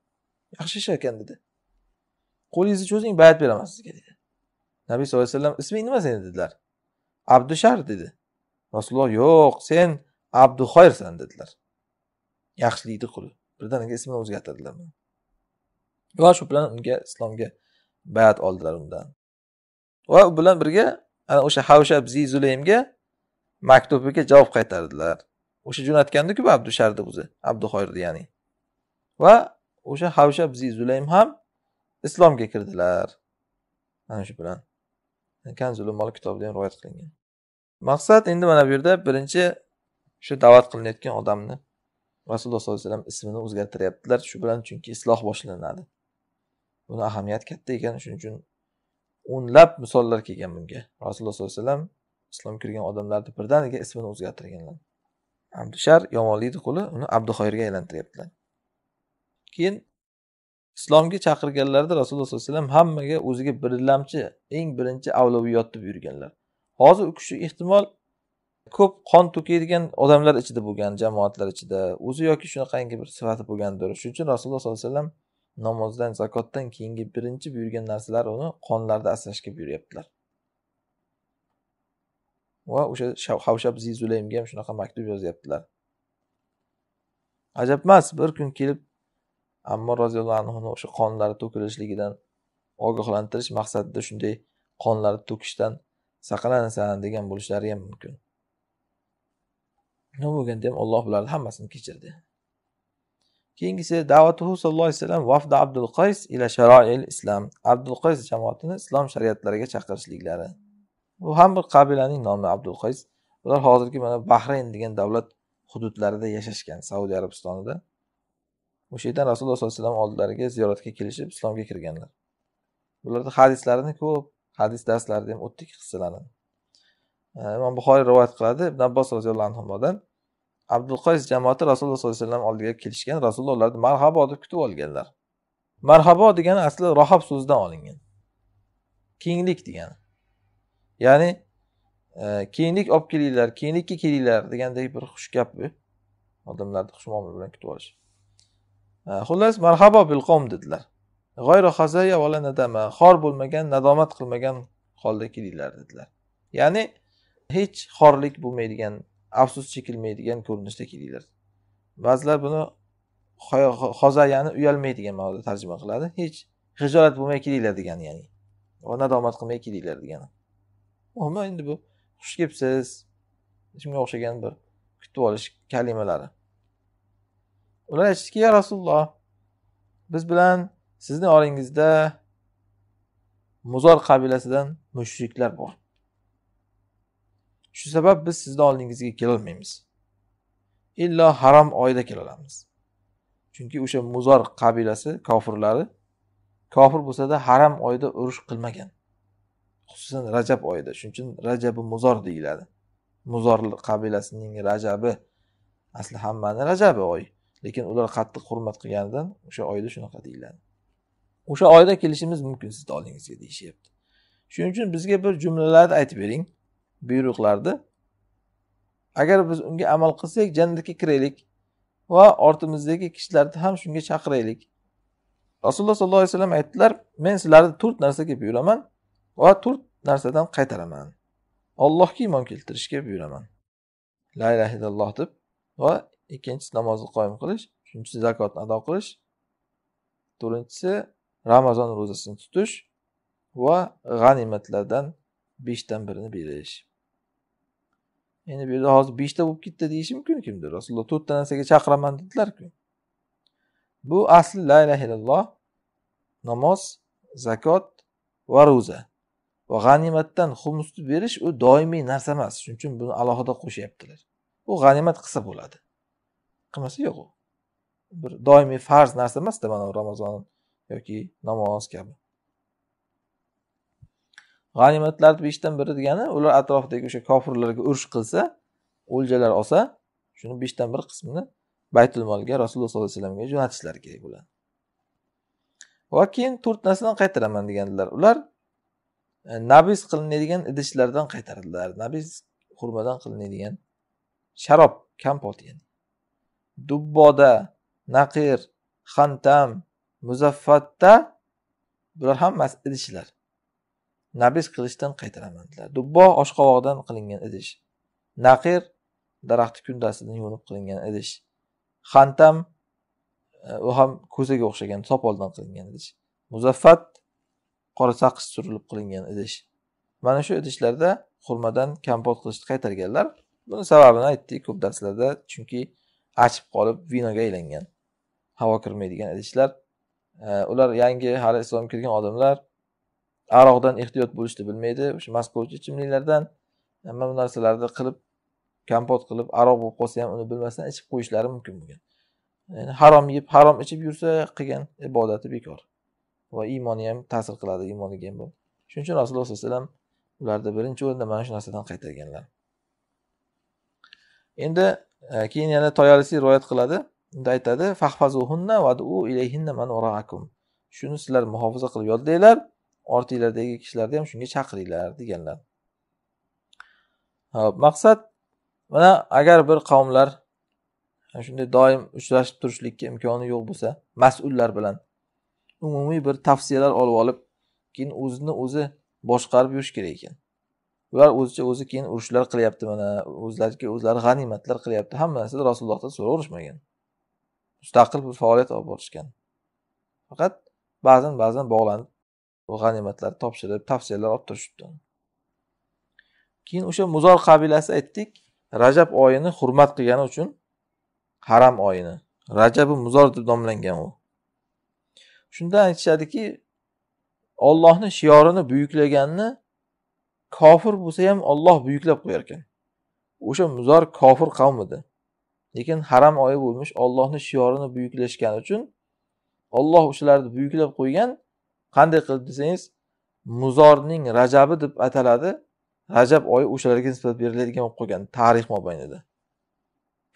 yaxshi ish ekan dedi qo'lingizni cho'zing bayat beraman sizga dedi nabiy sallallohu alayhi vasallam isming nima seni dedilar abdushar dedi rasululloh yo'q sen abduxoyrsan dedilar yaxshilikni qil birdaniga ismini o'zgartirdilar va shu bilan unga islomga bayat oldilar undan va u bilan birga ana o'sha havshab zizulaymga maktubiga javob qaytardilar o'sha jo'natgandiku abdusharni o'zi abduhoyirni ya'ni va o'sha havshab zizulaym ham islomga kirdilar ana shu bilan kanzul mol kitobida ham rivoyat qilingan maqsad endi mana bu yerda birinchi shu da'vat qilinayotgan odamni rasululloh sollallohu alayhi vasallam ismini o'zgartiryaptilar shu bilan chunki isloh boshlanadi buni ahamiyati katta ekan shuning uchun o'nlab misollar kelgan bunga rasululloh sollallohu alayhi vasallam islomga kirgan odamlarni birdaniga ismini o'zgartirganlar abdushar yomonlikni qo'li uni abduhoyirga aylantiryaptilar keyin islomga chaqirganlarida rasululloh sollallohu alayhi vasallam hammaga o'ziga birlamchi eng birinchi avlaviyotni deb yurganlar hozir u kishi ehtimol ko'p qon to'kaydigan odamlar ichida bo'lgan jamoatlar ichida o'zi yoki shunaqangi bir sifati bo'lgandir shuning uchun rasululloh sollallohu alayhi vasallam namozdan zakotdan keyingi birinchi buyurgan narsalar uni qonlarda asrashga buyuryaptilar va o'sha havshab zizulaymga ham shunaqa maktub yozyaptilar ajabmas bir kun kelib ammo roziyallohu anhuni o'sha qonlari to'kilishligidan ogohlantirish maqsadida shunday qonlari to'kishdan saqlanasan degan bo'lishlari ham mumkin nima bo'lganda ham alloh bularni hammasini kechirdi keyingisi davatuhu sallallohu alayhi vasallam vafda abdul qays ila sharoil islom abdul qays jamoatini islom shariatlariga chaqirishliklari bu ham bir qabilaning nomi abdul qays ular hozirgi mana bahrayn degan davlat hududlarida yashashgan saudiya arabistonida o'sha yerdan rasululloh sollallohu alayhi vasallam oldilariga ziyoratga kelishib islomga kirganlar bularni hadislarini ko'p hadis darslarida ham o'tdik qissalarini imom buxoriy rivoyat qiladi ibn abbos roziyallohu anhudan abdul qays jamoati rasululloh sollallohu alayhi vasallam oldiga kelishgan rasululloh ularni marhabo deb kutib olganlar marhabo degani asli rohab so'zidan olingan kenglik degani ya'ni e, kenglik olib kelinglar kenglikka kelinglar degandek bir xush gap bu odamlarni xushmuomala bilan kutib olish e, xullas marhabo bil dedilar g'oyro xazaya vala nadama xor bo'lmagan nadomat qilmagan holda kelinglar dedilar ya'ni hech xorlik bo'lmaydigan afsus chekilmaydigan ko'rinishda kelinglar ba'zilar buni hozayani uyalmaydigan ma'noda tarjima qiladi hech hijolat bo'lmay kelinglar degani ya'ni va nadomat qilmay kelinglar degani umuman endi bu xush kelibsiz shunga o'xshagan bir kutib olish kalimalari ular aytishdiki ya rasululloh biz bilan sizni oringizda muzor qabilasidan mushriklar bor shu sabab biz sizni oldingizga kelolmaymiz illo harom oyda kelolamiz chunki o'sha muzor qabilasi kofirlari kofir bo'lsada harom oyida urush qilmagan xususan rajab oyida shuning uchun rajabi muzor deyiladi muzor qabilasining rajabi asli hammani rajabi oy lekin ular qattiq hurmat qilganidan o'sha oyda shunaqa deyiladi o'sha oyda kelishimiz mumkin sizni oldingizga deyishyapti shuning uchun bizga bir jumlalarni aytib bering buyruqlarni agar biz unga amal qilsak jannatga kiraylik va ortimizdagi kishilarni ham shunga chaqiraylik rasululloh sollallohu alayhi vasallam aytdilar men sizlarni to'rt narsaga buyuraman va to'rt narsadan qaytaraman ollohga iymon keltirishga buyuraman la illaha illalloh deb va ikkinchisi namozni qoyim qilish uchinchisi zakotni ado qilish to'rtinchisi ramazon ro'zasini tutish va g'animatlardan beshdan birini berish endi bu yerda hozir beshta bo'lib ketdi deyishi mumkin kimdir rasululloh to'rtta narsaga chaqiraman dedilarku bu asli la ilaha illalloh namoz zakot va ro'za va g'animatdan xumusni berish u doimiy narsa emas shuning uchun buni alohida qo'shyaptilar u g'animat qilsa bo'ladi qilmasa yo'q u bir doimiy farz narsa emasda mana ramazon yoki namoz kabi g'animatlarni beshdan biri degani ular atrofidagi o'sha kofirlarga urush qilsa o'ljalar olsa shuni beshdan bir qismini baytul molga rasululloh sollallohu alayhi vasallamga jo'natishlari kerak bo'ladi va keyin to'rt narsadan qaytaraman degandilar ular e, nabiz qilinadigan idishlardan qaytardilar nabiz xurmadan qilinadigan sharob kompot ya'ni dubboda naqir xantam muzaffatda bular hammasi idishlar nabis qilishdan qaytaraman dedilar dubbo oshqovoqdan qilingan idish naqir daraxtni kundasidan yuvinib qilingan idish xantam u e, ham ko'zaga o'xshagan sopoldan qilingan idish muzaffat qora saqich surilib qilingan idish mana shu idishlarda xurmadan kompot qilishni qaytarganlar buni sababini aytdik ko'p darslarda chunki achib qolib vinoga aylangan havo kirmaydigan idishlar e, ular yangi hali islomga kirgan odamlar aroqdan ehtiyot bo'lishni bilmaydi o'sha mast bo'luvchi ichimliklardan hamma bu narsalarni qilib kompot qilib aroq bo'lib qolsa ham uni bilmasdan ichib qo'yishlari mumkin bo'lgan ya'ni harom yeb harom ichib yursa qilgan ibodati bekor va iymoni ham ta'sir qiladi iymoniga ham shuning uchun rasululloh sallallohu alayhi vasallam ularni birinchi o'rinda mana shu narsadan qaytarganlar endi e, keyin yana toyalisi rivoyat qiladi unda aytadi shuni sizlar muhofaza qilib yodlanglar ortinglardagi kishilarni ham shunga chaqiringlar deganlar hop maqsad mana agar bir qavmlar shunday doim uchrashib turishlikka imkoni yo'q bo'lsa mas'ullar bilan umumiy bir tavsiyalar olib olib keyin o'zini o'zi boshqarib yurish kerak ekan ular o'zicha o'zi keyin urushlar qilyapti mana o'zlariga o'zlari g'animatlar qilyapti hamma narsada rasulullohdan so'raverishmagan mustaqil bir faoliyat olib borishgan faqat ba'zan ba'zan bog'lanib bu g'animatlar topshirib tavsiyalar olib turishibdi keyin o'sha muzor qabilasi aytdik rajab oyini hurmat qilgani uchun haram oyini rajabi muzor deb nomlangan u shunda aytishadiki ollohni shiorini buyuklaganni kofir bo'lsa ham olloh buyuklab qo'yar ekan o'sha muzor kofir qavm edi lekin haram oyi bo'lmish ollohni shiorini buyuklashgani uchun olloh o'shalarni buyuklab qo'ygan qanday qilib desangiz muzorning rajabi deb ataladi rajab oyi o'shalarga nisbat beriladigan bo'lib qolgan tarix mobaynida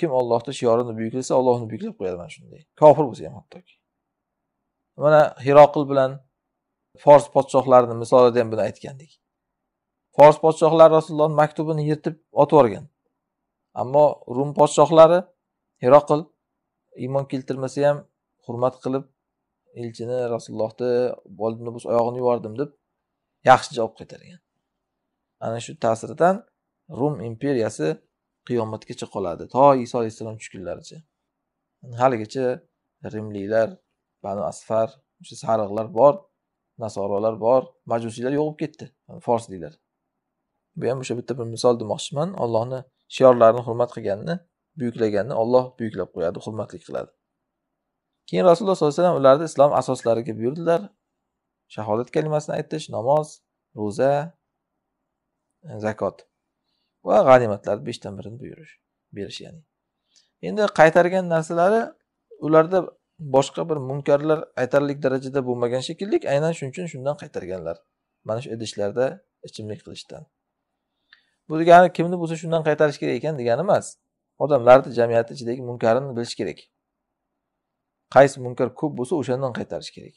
kim ollohni shiyorini buyuklasa olloh uni buyuklab qo'yadi mana shunday kofir bo'lsa ham hattoki mana hiroqil bilan fors podshohlarini misolida ham buni aytgandik fors podshohlari rasulullohni maktubini yirtib otib yuborgan ammo rum podshohlari hiroqil iymon keltirmasa ham hurmat qilib elchini rasulullohni oldimni bo'lsa oyog'ini yubordim deb yaxshi javob qaytargan ana shu ta'siridan rum imperiyasi qiyomatgacha qoladi to iso alayhissalom tushgunlaricha haligacha rimliklar banu asfar o'sha sariqlar bor nasorolar bor majusiylar yo'q bo'lib ketdi forsliklar bu ham o'sha bitta bir misol demoqchiman ollohni shiorlarini hurmat qilganni buyuklaganni olloh buyuklab qo'yadi hurmatli qiladi keyin rasululloh sollallohu alayhi vasallam ularni islom asoslariga buyurdilar shahodat kalimasini aytish namoz ro'za e, zakot va g'animatlarni beshdan birini buyurish berish ya'ni endi qaytargan narsalari ularda boshqa bir munkarlar aytarlik darajada bo'lmagan shekilli aynan shuning uchun shundan qaytarganlar mana shu idishlarda ichimlik qilishdan bu degani kimni bo'lsa shundan qaytarish kerak ekan degani emas odamlarni jamiyatni ichidagi munkarini bilish kerak qaysi munkar ko'p bo'lsa o'shandan qaytarish kerak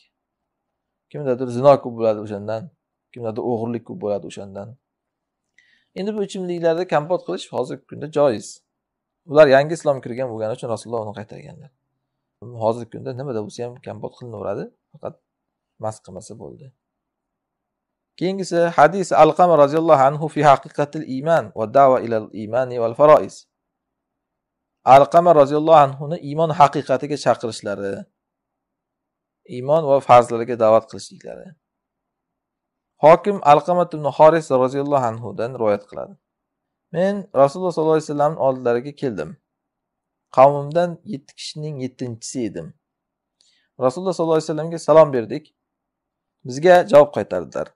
kimdadir zino ko'p bo'ladi o'shandan kimdadir o'g'irlik ko'p bo'ladi o'shandan endi bu ichimliklarni kompot qilish hozirgi kunda joiz ular yangi islom kirgan bo'lgani uchun rasululloh uni qaytarganlar hozirgi kunda nimada bo'lsa ham kompot qilinaveradi faqat mast qilmasa bo'ldi keyingisi hadis alqama roziyallohu anhu fi haqiqatil iymon va dava ilal iymani val faroiz alqama roziyallohu anhuni iymon haqiqatiga chaqirishlari iymon va farzlariga da'vat qilishliklari hokim alqamat ibn horis roziyallohu anhudan rivoyat qiladi men rasululloh sollallohu alayhi vasallamni oldilariga keldim qavmimdan yetti kishining yettinchisi edim rasululloh sollallohu alayhi vasallamga salom berdik bizga javob qaytardilar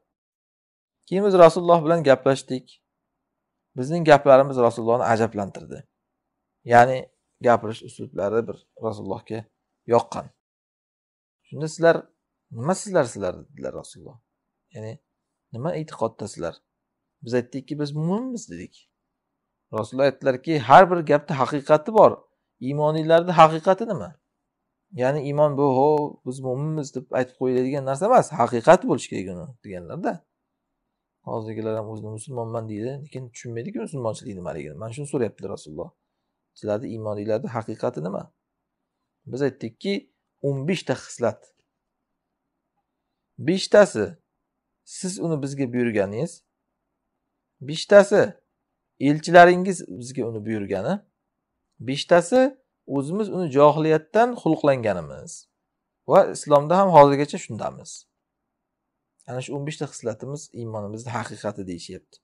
keyin biz rasululloh bilan gaplashdik bizning gaplarimiz rasulullohni ajablantirdi ya'ni gapirish uslublari bir rasulullohga yoqqan shunda sizlar nima sizlar sizlar dedilar rasululloh ya'ni nima e'tiqoddasizlar biz aytdikki biz mo'minmiz dedik rasululloh aytdilarki har bir gapda haqiqati bor iymoniylarni haqiqati nima ya'ni iymon bu ho biz mo'minmiz deb aytib qo'yiladigan narsa emas haqiqat bo'lishi kerak uni deganlarda hozirgilar ham o'zini musulmonman deydi lekin tushunmaydiki musulmonchilik nimaligini mana shuni so'rayaptilar rasululloh sizlarni iymoninglarni haqiqati nima biz aytdikki o'n beshta xislat beshtasi siz uni bizga buyurganingiz beshtasi elchilaringiz bizga uni buyurgani beshtasi o'zimiz uni johiliyatdan xulqlanganimiz va islomda ham hozirgacha shundamiz ana shu o'n beshta xislatimiz iymonimizni haqiqati deyishyapti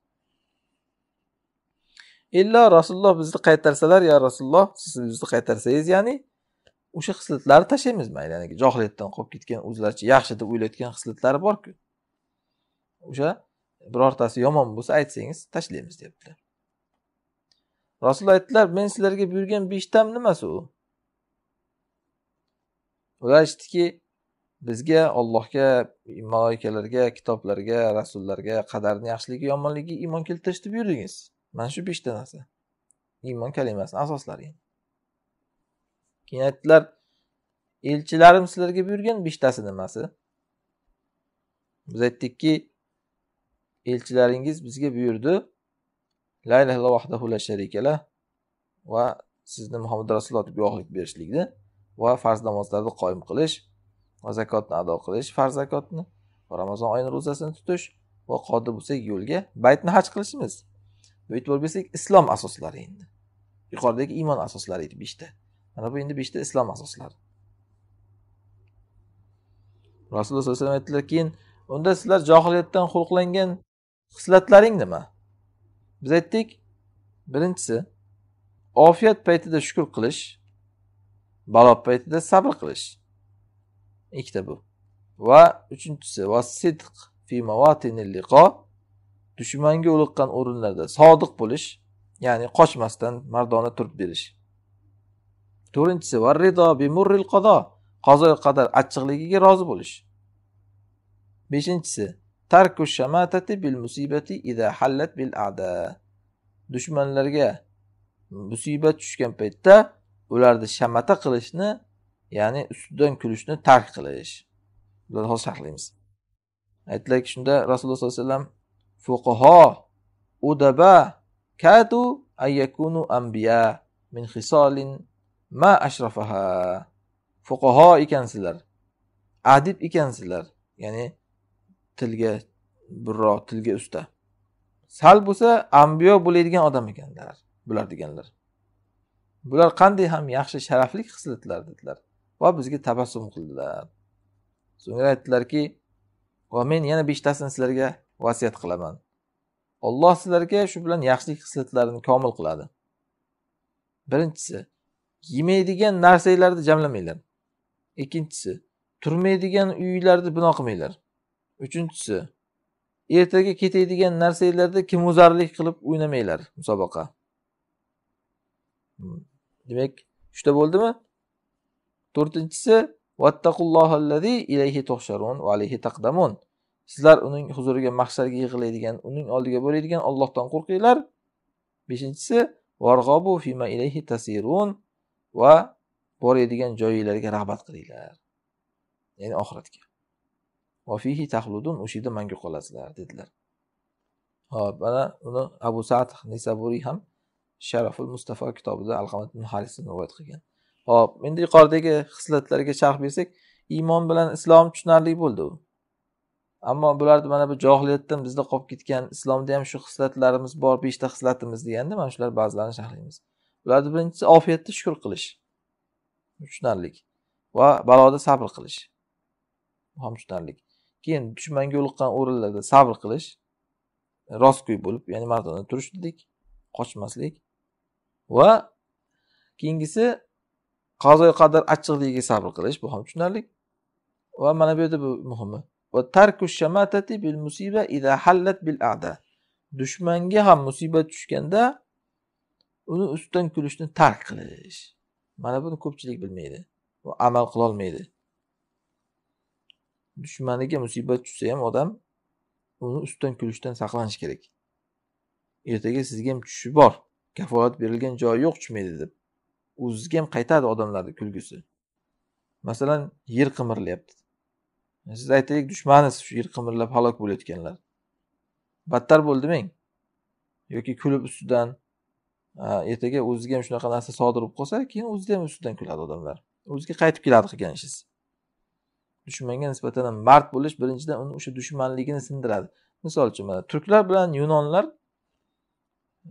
illo rasululloh bizni qaytarsalar yo rasululloh sizni bizni qaytarsangiz ya'ni o'sha xislatlarni tashlaymiz mayli yani, johiliyatdan qolib ketgan o'zlaricha yaxshi deb o'ylayotgan xislatlari borku o'sha birortasi yomon bo'lsa aytsangiz tashlaymiz deyaptilar rasululloh aytdilar men sizlarga buyurgan beshtam nimasi u ular aytishdiki bizga ollohga maloikalarga kitoblarga rasullarga qadarni yaxshiligi yomonligi iymon keltirishni buyurdingiz mana shu beshta narsa iymon kalimasini asoslari keyin aytdilar elchilarim sizlarga buyurgan beshtasi nimasi biz aytdikki elchilaringiz bizga buyurdi la ilaha illalloh la sharikala va sizni muhammad rasululloh deb guvohlik berishlikni va farz namozlarni qoyim qilish va zakotni ado qilish farz zakotni va ramazon oyini ro'zasini tutish va qodir bo'lsak yo'lga baytni haj qilishimiz deb e'tibor bersak islom asoslari endi yuqoridagi iymon asoslari edi beshta mana bu endi beshta islom asoslari rasululloh sollallohu alayhi vasallam aytdilar keyin unda sizlar johiliyatdan xulqlangan xislatlaring nima biz aytdik birinchisi ofiyat paytida shukur qilish balo paytida sabr qilish ikkita bu va uchinchisi va sidq fi liqo dushmanga uliqqan o'rinlarda sodiq bo'lish ya'ni qochmasdan mardona turib berish to'rtinchisi varrido bimurril qado qozoy qadar achchiqligiga rozi bo'lish beshinchisi tarku shamatati bil musibati ida hallat bil ada dushmanlarga musibat tushgan paytda ularni shamata qilishni ya'ni ustidan kulishni tark qilish bularni hozir sharhlaymiz aytdilarki shunda rasululloh sollallohu alayhi vasallam fuqaho, udaba, kadu ayyakunu anbiya min hisolin ma ashrafaha. Fuqaho ekansizlar. Adib ekansizlar. Ya'ni tilga birroq tilga usta. Sal bo'lsa ambiyo bo'ladigan odam ekanlar bular deganlar. Bular qanday ham yaxshi sharafli xislatlar dedilar va bizga tabassum qildilar. So'ngra aytdilarki, "Va men yana beshtasini sizlarga vasiyat qilaman olloh sizlarga shu bilan yaxshilik hislatlarini komil qiladi birinchisi yemaydigan narsanglarni jamlamanglar ikkinchisi turmaydigan uylarni bino qilmanglar uchinchisi ertaga ketadigan narsanglarda kimuzarlik qilib o'ynamanglar musobaqa hmm, demak uchta bo'ldimi to'rtinchisi vattaqullohi ilayhi tuhsharun va alayhi taqdamun sizlar uning huzuriga mahsharga yig'iladigan uning oldiga boradigan ollohdan qo'rqinglar beshinchisi varg'obu fima ilayhi tasirun va boradigan joyinglarga rag'bat qilinglar ya'ni oxiratga vafihi tahludun o'sha yerda mangu qolasizlar dedilar hop mana uni abu sad nisaburiy ham sharaful mustafa kitobida alhamad ibn rivoyat qilgan hop endi yuqoridagi xislatlarga sharh bersak iymon bilan islom tushunarli bo'ldi u ammo bularni mana bu johiliyatdan bizda qolib ketgan islomda ham shu xislatlarimiz bor beshta xislatimiz deganda mana shular ba'zilarini sharhlaymiz bularni birinchisi ofiyatda shukur qilish tushunarlik va baloda sabr qilish bu ham tushunarli keyin dushmanga yo'liqqan o'rinlarda sabr qilish rostgo'y bo'lib ya'ni mardona turish dedik qochmaslik va keyingisi qazoy qadar achchiqligiga sabr qilish bu ham tushunarli va mana bu yerda bu muhimi va tarku shamatati bil musiba ida hallat bil ada dushmanga ham musibat tushganda uni ustidan kulishni tark qilish mana buni ko'pchilik bilmaydi va amal qilolmaydi dushmaniga musibat tushsa ham odam uni ustidan kulishdan saqlanish kerak ertaga sizga ham tushishi bor kafolat berilgan joyi yo'q tushmaydi deb o'zizga ham qaytadi odamlarni kulgisi masalan yer qimirlayapti siz aytaylik dushmaniz shu yil qimirlab halok bo'layotganlar battar bo'ldi meng yoki kulib ustidan ertaga o'ziga ham shunaqa narsa sodir bo'lib qolsa keyin o'zida ham ustidan kuladi odamlar o'ziga qaytib keladi qilgan ishingiz dushmanga nisbatan mard bo'lish birinchidan uni o'sha dushmanligini sindiradi misol uchun mana turklar bilan yunonlar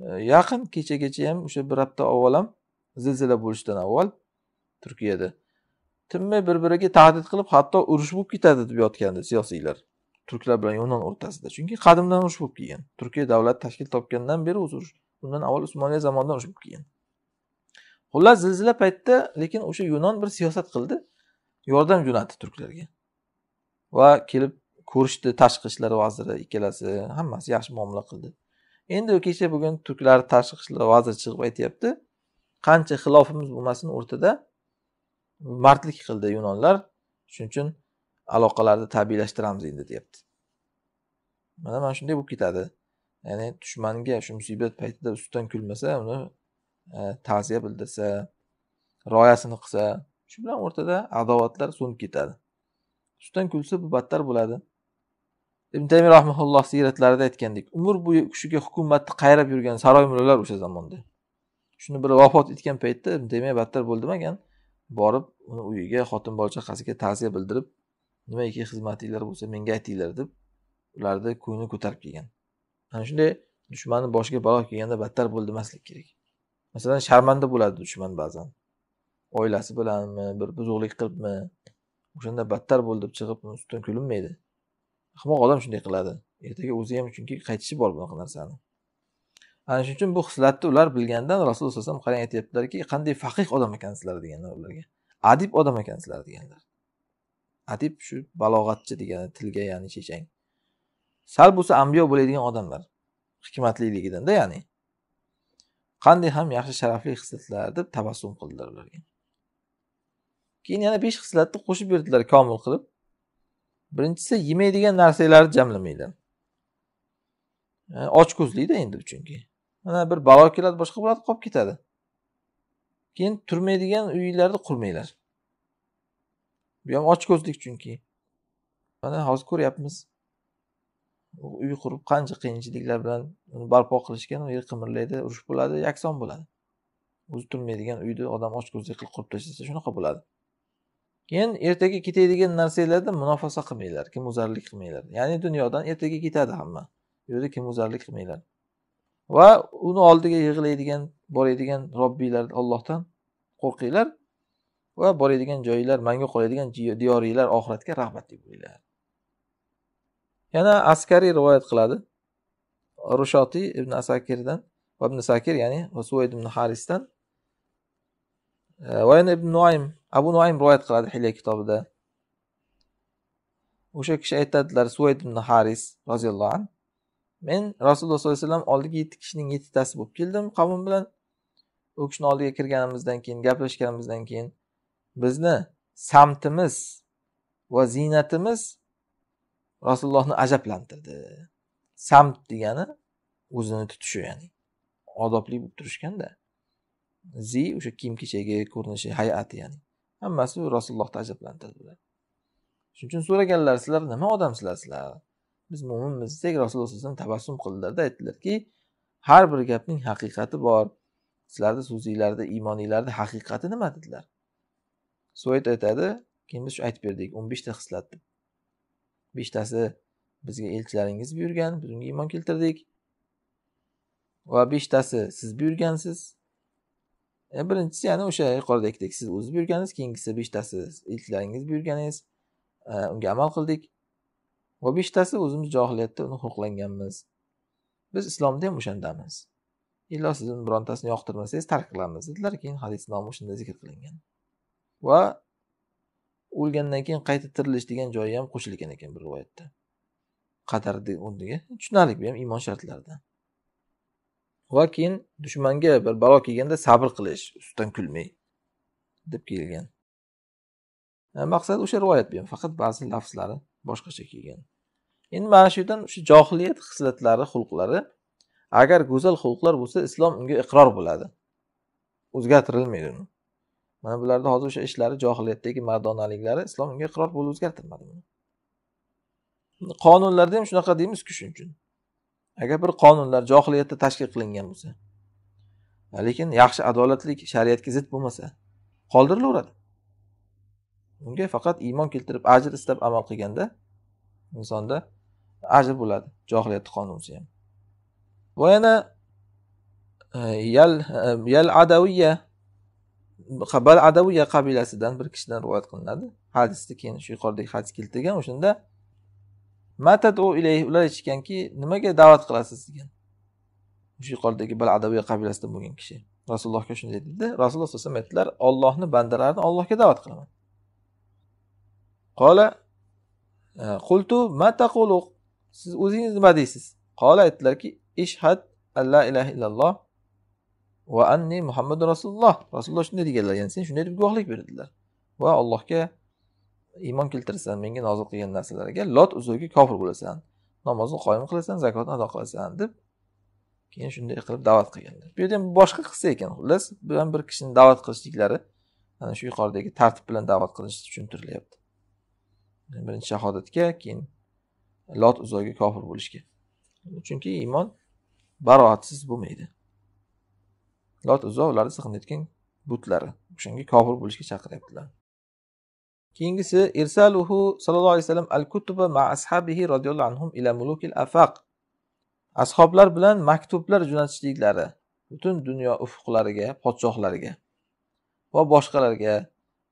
e, yaqin kechagacha ham o'sha bir hafta avval ham zilzila bo'lishidan avval turkiyada tinmay bir biriga tahdid qilib hatto urush bo'lib ketadi deb yotgandi siyosiylar turklar bilan yunon o'rtasida chunki qadimdan urush bo'lib kelgan turkiya davlati tashkil topgandan beri o'zi urush undan avval usmoniya zamonidan urush bo'lib kelgan xullas zilzila paytida lekin o'sha yunon bir siyosat qildi yordam jo'natdi turklarga va kelib ko'rishdi tashqi ishlar vaziri ikkalasi hammasi yaxshi muomala qildi endi kecha bugun turklar tashqi ishlar vaziri chiqib aytyapti qancha xilofimiz bo'lmasin o'rtada mardlik qildi yunonlar shuning uchun aloqalarni tabiiylashtiramiz endi deyapti mana mana shunday bo'lib ketadi ya'ni dushmanga shu musibat paytida ustidan kulmasa uni e, ta'ziya bildirsa rioyasini qilsa shu bilan o'rtada adovatlar so'nib ketadi ustidan kulsa bu battar bo'ladi ibn taymiy rahmaulloh siyratlarida aytgandek umr bo'yi kishiga hukumatni qayrab yurgan saroy mullalar o'sha zamonda shuni bir vafot etgan paytda ibn taymiya battar bo'ldimagan borib uni uyiga xotin bola chaqasiga ta'ziya bildirib nimaiki xizmatinglar bo'lsa menga aytinglar deb ularni ko'ngli ko'tarib kelgan ana shunday dushmanni boshiga balo kelganda battar bo'l demaslik kerak masalan sharmanda bo'ladi dushman ba'zan oilasi bilanmi bir buzuqlik qilibmi o'shanda battar bo'l deb chiqib ustidan kulinmaydi ahmoq odam shunday qiladi ertaga o'zi ham chunki qaytishi bor bunaqa narsani ana shuning uchun bu xislatni ular bilgandan rasululloh alayhi vasallam qarang aytyaptilarki qanday faqih odam ekansizlar deganlar ularga adib odam ekansizlar deganlar adib shu balog'atchi degani tilga ya'ni chechang sal bo'lsa ambiyo bo'ladigan odamlar hikmatliligidanda ya'ni qanday ham yaxshi sharafli xislatlar deb tabassum qildilar ularga keyin yana besh xislatni qo'shib berdilar komil qilib birinchisi yemaydigan narsalarni jamlamaydi ochko'zlikda endi chunki mana bir balo keladi boshqa bo'ladi qolib ketadi keyin turmaydigan uylarni qurmanglar bu ham ochko'zlik chunki mana hozir ko'ryapmiz uy qurib qancha qiyinchiliklar bilan uni barpo qilishgan u yer qimirlaydi urush bo'ladi yakson bo'ladi o'zi turmaydigan uyni odam ochko'zlik qilib qurib tashlasa shunaqa bo'ladi keyin ertaga ketadigan narsalarda munofaza qilmanglar kimuzarlik qilmanglar ya'ni dunyodan ertaga ketadi hamma bu yerda kimuzarlik qilmanglar va uni oldiga yig'laydigan boradigan robbiylar ollohdan qo'rqinglar va boradigan joyinglar manga qoladigan diyoringlar oxiratga rahmatli bo'linglar yana askariy rivoyat qiladi rushotiy ibn asakirdan va ibn sakir ya'ni suvayd ibn harisdan va yana ibn noim abu noim rivoyat qiladi hilya kitobida o'sha kishi aytadilar suvayd ibn haris roziyallohu anhu men rasululloh sollallohu alayhi vasallam oldiga yetti kishining yettitasi bo'lib keldim qavm bilan u kishini oldiga kirganimizdan keyin gaplashganimizdan keyin bizni samtimiz va ziynatimiz rasulullohni ajablantirdi samt degani o'zini tutishi ya'ni odobli bo'lib turishganda zi o'sha kiyim kechagi ko'rinishi hay'ati ya'ni hammasi rasulullohni ajablantirdi shuning uchun so'raganlar sizlar nima odamsizlar sizlar biz mo'minmiz desak rasululloh alayhi vasallam tabassum qildilarda aytdilarki har bir gapning haqiqati bor sizlarni so'zinglarda iymoninglarni haqiqati nima dedilar soyit aytadi keyin biz shu aytib berdik o'n beshta hislat deb beshtasi bizga elchilaringiz buyurgan biz unga iymon keltirdik va beshtasi siz buyurgansiz e, birinchisi ya'ni o'sha yuqorida aytdik siz o'zingiz buyurgansiz keyingisi beshtasi elchilaringiz buyurganingiz e, unga amal qildik va beshtasi o'zimiz johiliyatda uni xulqlanganmiz biz islomda ham o'shandamiz illo siz birontasini yoqtirmasangiz tark qilamiz dedilar keyin hadis nomi o'shanda zikr qilingan va o'lgandan keyin qayta tirilish degan joyi ham qo'shilgan ekan bir rivoyatda qadar o'rniga tushunarli bu ham iymon shartlaridan va keyin dushmanga bir balo kelganda sabr qilish ustidan kulmay deb kelgan e, maqsad o'sha rivoyat bu ham faqat ba'zi lafzlari boshqacha kelgan endi mana shu yerdan shu johiliyat hislatlari xulqlari agar go'zal xulqlar bo'lsa islom unga iqror bo'ladi o'zgartirilmaydi uni mana bularni hozir o'sha ishlari johiliyatdagi mardonaliklari islom unga iqror bo'lib o'zgartirmadi qonunlarda ham shunaqa deymizku shuning uchun agar bir qonunlar johiliyatda tashkil qilingan bo'lsa lekin yaxshi adolatlik shariatga zid bo'lmasa qoldirilaveradi unga faqat iymon keltirib ajr istab amal qilganda insonda ajr bo'ladi johiliyatni qonunisi ham va yana e, yal e, yal adaviya bal adaviya qabilasidan bir kishidan rivoyat qilinadi hadisni keyin shu yuqoridagi hadis keltirgan o'shanda matadu ilayhi ular aytishganki nimaga da'vat qilasiz degan shu yuqoridagi bal adaviya qabilasidan bo'lgan kishi rasulullohga shunday dedi rasululloh alayhi vasallam aytdilar ollohni bandalarini ollohga da'vat qilaman qola e, qultu ma taqulu siz o'zingiz nima deysiz qola aytdilarki ishhad alla ilaha illalloh va anni muhammadu rasululloh rasululloh shunday deganlar ya'ni sen shunday deb guvohlik berdilar va allohga iymon keltirasan menga nozil qilgan narsalarga lot uzurga kofir bo'lasan namozni qoyim qilasan zakotni ado qilasan deb keyin shunday qilib da'vat qilganlar bu yerda ham boshqa qissa ekan xullas bu ham bir kishini da'vat qilishliklari ana shu yuqoridagi tartib bilan da'vat qilinishi tushuntirilyapti birinchi shahodatga keyin lot uzoga kofir bo'lishga chunki iymon baroatsiz bo'lmaydi lot uzo ularni sig'inayotgan butlari o'shanga kofir bo'lishga chaqiryaptilar keyingisi irsaluhu sallallohu alayhi vasallam al kutuba ma ashabihi roziyallohu anhum ila mulukil afaq ashoblar bilan maktublar jo'natishliklari butun dunyo ufqlariga podshohlariga va boshqalarga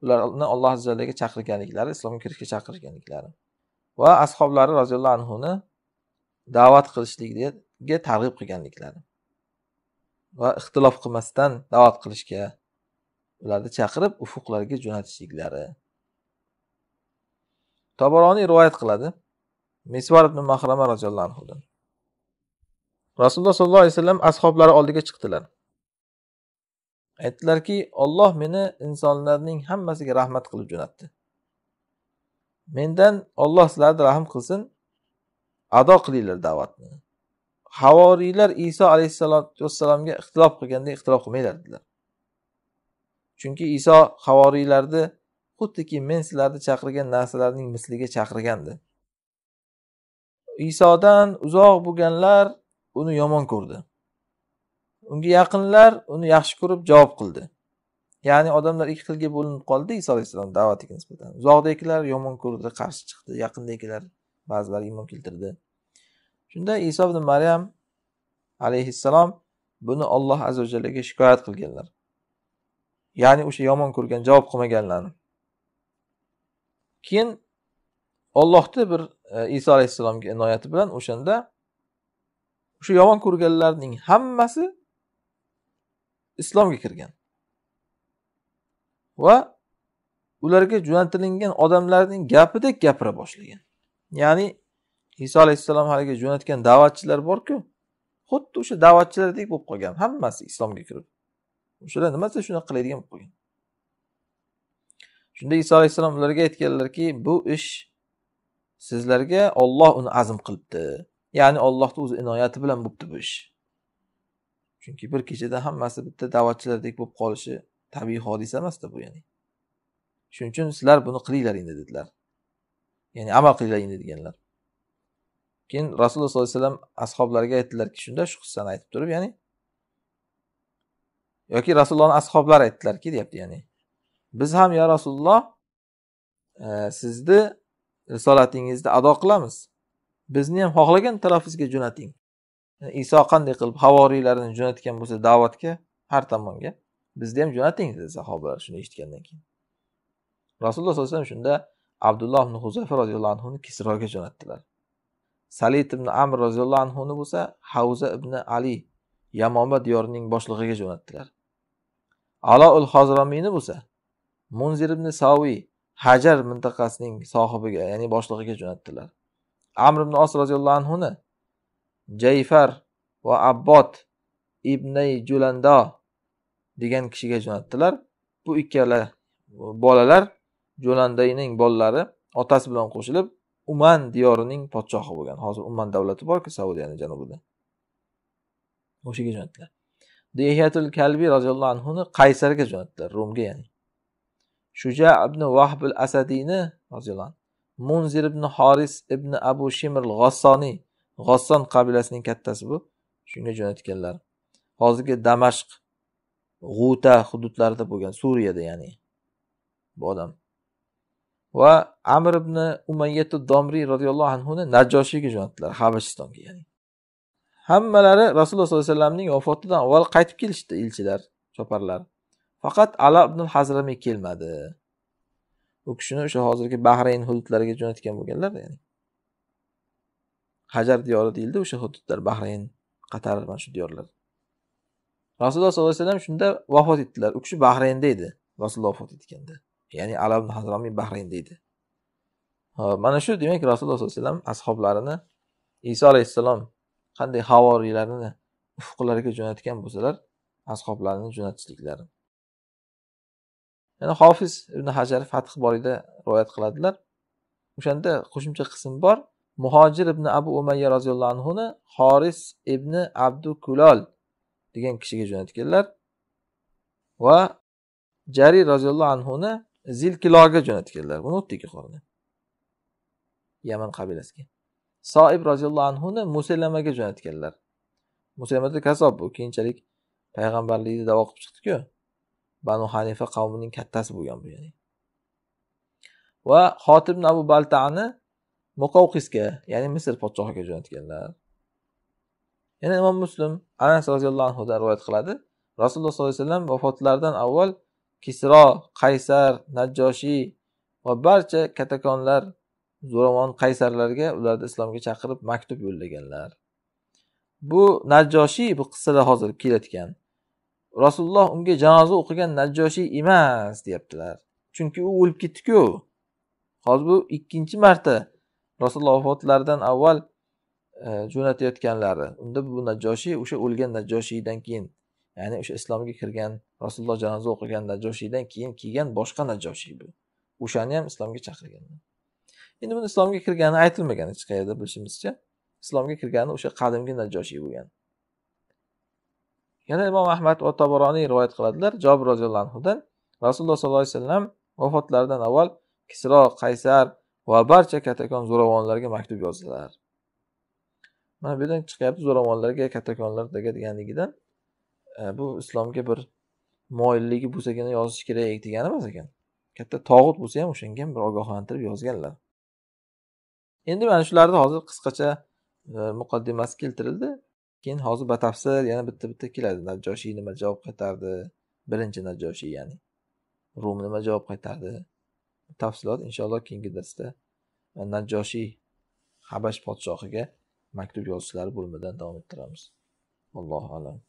ularni alloh azzaga chaqirganliklari islomga kirishga chaqirganliklari va ashoblari roziyallohu anhuni da'vat qilishlikga targ'ib qilganliklari va ixtilof qilmasdan da'vat qilishga ularni chaqirib ufuqlarga jo'natishliklari toboroniy rivoyat qiladi misvar ibn mahrama roziyallohu anhudan rasululloh sollallohu alayhi vasallam ashoblari oldiga chiqdilar aytdilarki olloh meni insonlarning hammasiga rahmat qilib jo'natdi mendan olloh sizlarni rahm qilsin ado qilinglar da'vatni havoriylar iso alayhissalotu vassalomga ixtilof qilganda ixtilof qilmanglar dedilar chunki iso havoriylarni xuddiki men sizlarni chaqirgan narsalarning misliga chaqirgandi isodan uzoq bo'lganlar uni yomon ko'rdi unga yaqinlar uni yaxshi ko'rib javob qildi ya'ni odamlar ikki xilga bo'linib qoldi iso alayhissalom da'vatiga nisbatan uzoqdagilar yomon ko'rdi qarshi chiqdi yaqindagilar ba'zilar iymon keltirdi shunda iso ibn maryam alayhissalom buni olloh azu vajallaga shikoyat qilganlar ya'ni o'sha yomon ko'rgan javob qilmaganlarni keyin ollohni bir e, iso alayhissalomga inoyati bilan o'shanda o'sha yomon ko'rganlarning hammasi islomga kirgan va ularga jo'natilingan odamlarning gapidek gapira boshlagan ya'ni iso alayhissalom haligi jo'natgan da'vatchilar borku xuddi o'sha da'vatchilardek bo'lib qolgan hammasi islomga kirib o'shalar nima desa shunaqa qiladigan bo'lib qolgan shunda iso alayhissalom ularga aytganlarki bu ish sizlarga olloh uni azm qilibdi ya'ni ollohni o'zi inoyati bilan bo'libdi bu ish chunki bir kechada hammasi bitta da'vatchilardek bo'lib qolishi tabiiy hodisa emasda bu ya'ni shuning uchun sizlar buni qilinglar endi dedilar ya'ni amal qilinglar endi deganlar keyin rasululloh sollallohu alayhi vasallam ashoblariga aytdilarki shunda shu qissani aytib turib ya'ni yoki rasulullohni ashoblari aytdilarki deyapti ya'ni biz ham yo rasululloh e, sizni risolatingizni ado qilamiz bizni ham xohlagan tarafingizga jo'nating iso qanday qilib havoriylarni jo'natgan bo'lsa da'vatga har tomonga bizni ham jo'nating dedi sahobalar shuni eshitgandan keyin rasululloh sollallohu alayhi vasallam shunda abdulloh ibn huzayfa roziyallohu anhuni kisroga jo'natdilar salit ibn amr roziyallohu anhuni bo'lsa havza ibn ali yamoma diyorining boshlig'iga jo'natdilar alo ul hozromiyni bo'lsa munzir ibn saviy hajar mintaqasining sohibiga ya'ni boshlig'iga jo'natdilar amr ibn os roziyallohu anhuni jayfar va abbod ibnay julando degan kishiga jo'natdilar bu ikkala bolalar jo'landayning bolalari otasi bilan qo'shilib uman diyorining podshohi bo'lgan hozir uman davlati borku saudiyani janubida o'shaga jo'natdilar dehiyatul kalbiy roziyallohu anhuni qaysarga jo'natdilar rumga ya'ni shuja ibn vahbul al asadiyni roziyallohu anhu munzir ibn horis ibn abu shimr g'ossoniy g'osson qabilasining kattasi bu shunga jo'natganlar hozirgi damashq g'uta hududlarida bo'lgan suriyada ya'ni bu odam va amir ibn umayyatu domriy roziyallohu anhuni najjoshiyga jo'natdilar habashistonga ya'ni hammalari rasululloh sollallohu alayhi vasallamning vafotidan avval qaytib kelishdi elchilar choparlar faqat ala ibn hazramiy kelmadi u kishini o'sha hozirgi bahrayn hududlariga jo'natgan bo'lganlar ya'ni hajar diyori deyildi o'sha hududlar bahrayn qatar mana shu diyorlar rasululloh sollallohu alayhi vasallam shunda vafot etdilar u kishi bahraynda edi rasululloh vafot etganda ya'ni alab hazromiy bahraynda edi hop mana shu demak rasululloh sollallohu alayhi vasallam ashoblarini iso alayhissalom qanday havoriylarni ufqlarga jo'natgan bo'lsalar ashoblarini jo'natishliklari yana hofiz ibn hajar fath boriyda rivoyat qiladilar o'shanda qo'shimcha qism bor muhojir ibn abu umayya roziyallohu anhuni xoris ibn abdu kulol degan kishiga jo'natganlar va jarir roziyallohu anhuni zilkiloga jo'natganlar buni o'tdiki qorini yaman qabilasiga soib roziyallohu anhuni musalamaga jo'natganlar musalamada kasob bu keyinchalik payg'ambarlikni davo qilib chiqdiku banu hanifa qavmining kattasi bo'lgan bu ya'ni va xotib abu baltani muqovqisga ya'ni misr podshohiga jo'natganlar yana imom muslim anas roziyallohu anhudan rivoyat qiladi rasululloh sollallohu alayhi vasallam vafotlaridan avval kisro qaysar najjoshiy va barcha katakonlar zo'ravon qaysarlarga ularni islomga chaqirib maktub yo'llaganlar bu najjoshiy bu qissada hozir kelayotgan rasululloh unga janoza o'qigan najjoshiy emas deyaptilar chunki u o'lib ketdiku hozir bu ikkinchi marta rasululloh vafotlaridan avval e, jo'natayotganlari unda bu najoshiy o'sha o'lgan najoshiydan keyin ya'ni o'sha islomga kirgan rasululloh janoza o'qigan najoshiydan keyin kelgan boshqa najoshiy bu o'shani ham islomga chaqirgan endi buni islomga kirgani aytilmagan hech qayerda bilishimizcha islomga kirgani o'sha qadimgi najoshiy bo'lgan yana imom ahmad va toboroniy rivoyat qiladilar jobir roziyallohu anhudan rasululloh sollallohu alayhi vasallam vafotlaridan avval kisro qaysar va barcha katakon zo'ravonlarga maktub yozdilar mana bu yerdan chiqyapti zo'ravonlarga katakonlar deganligidan e, bu islomga bir moyilligi bo'lsagina yozish kerak degani emas ekan katta tog'ut bo'lsa ham o'shanga ham bir ogohlantirib yozganlar endi mana shularni hozir qisqacha e, muqaddimasi keltirildi keyin hozir batafsil yana bitta bitta keladi najoshiy nima javob qaytardi birinchi najoshiy ya'ni rum nima javob qaytardi tafsilot inshaalloh keyingi darsda najoshiy habash podshohiga maktub yozishlari bo'limidan davom ettiramiz allohu alam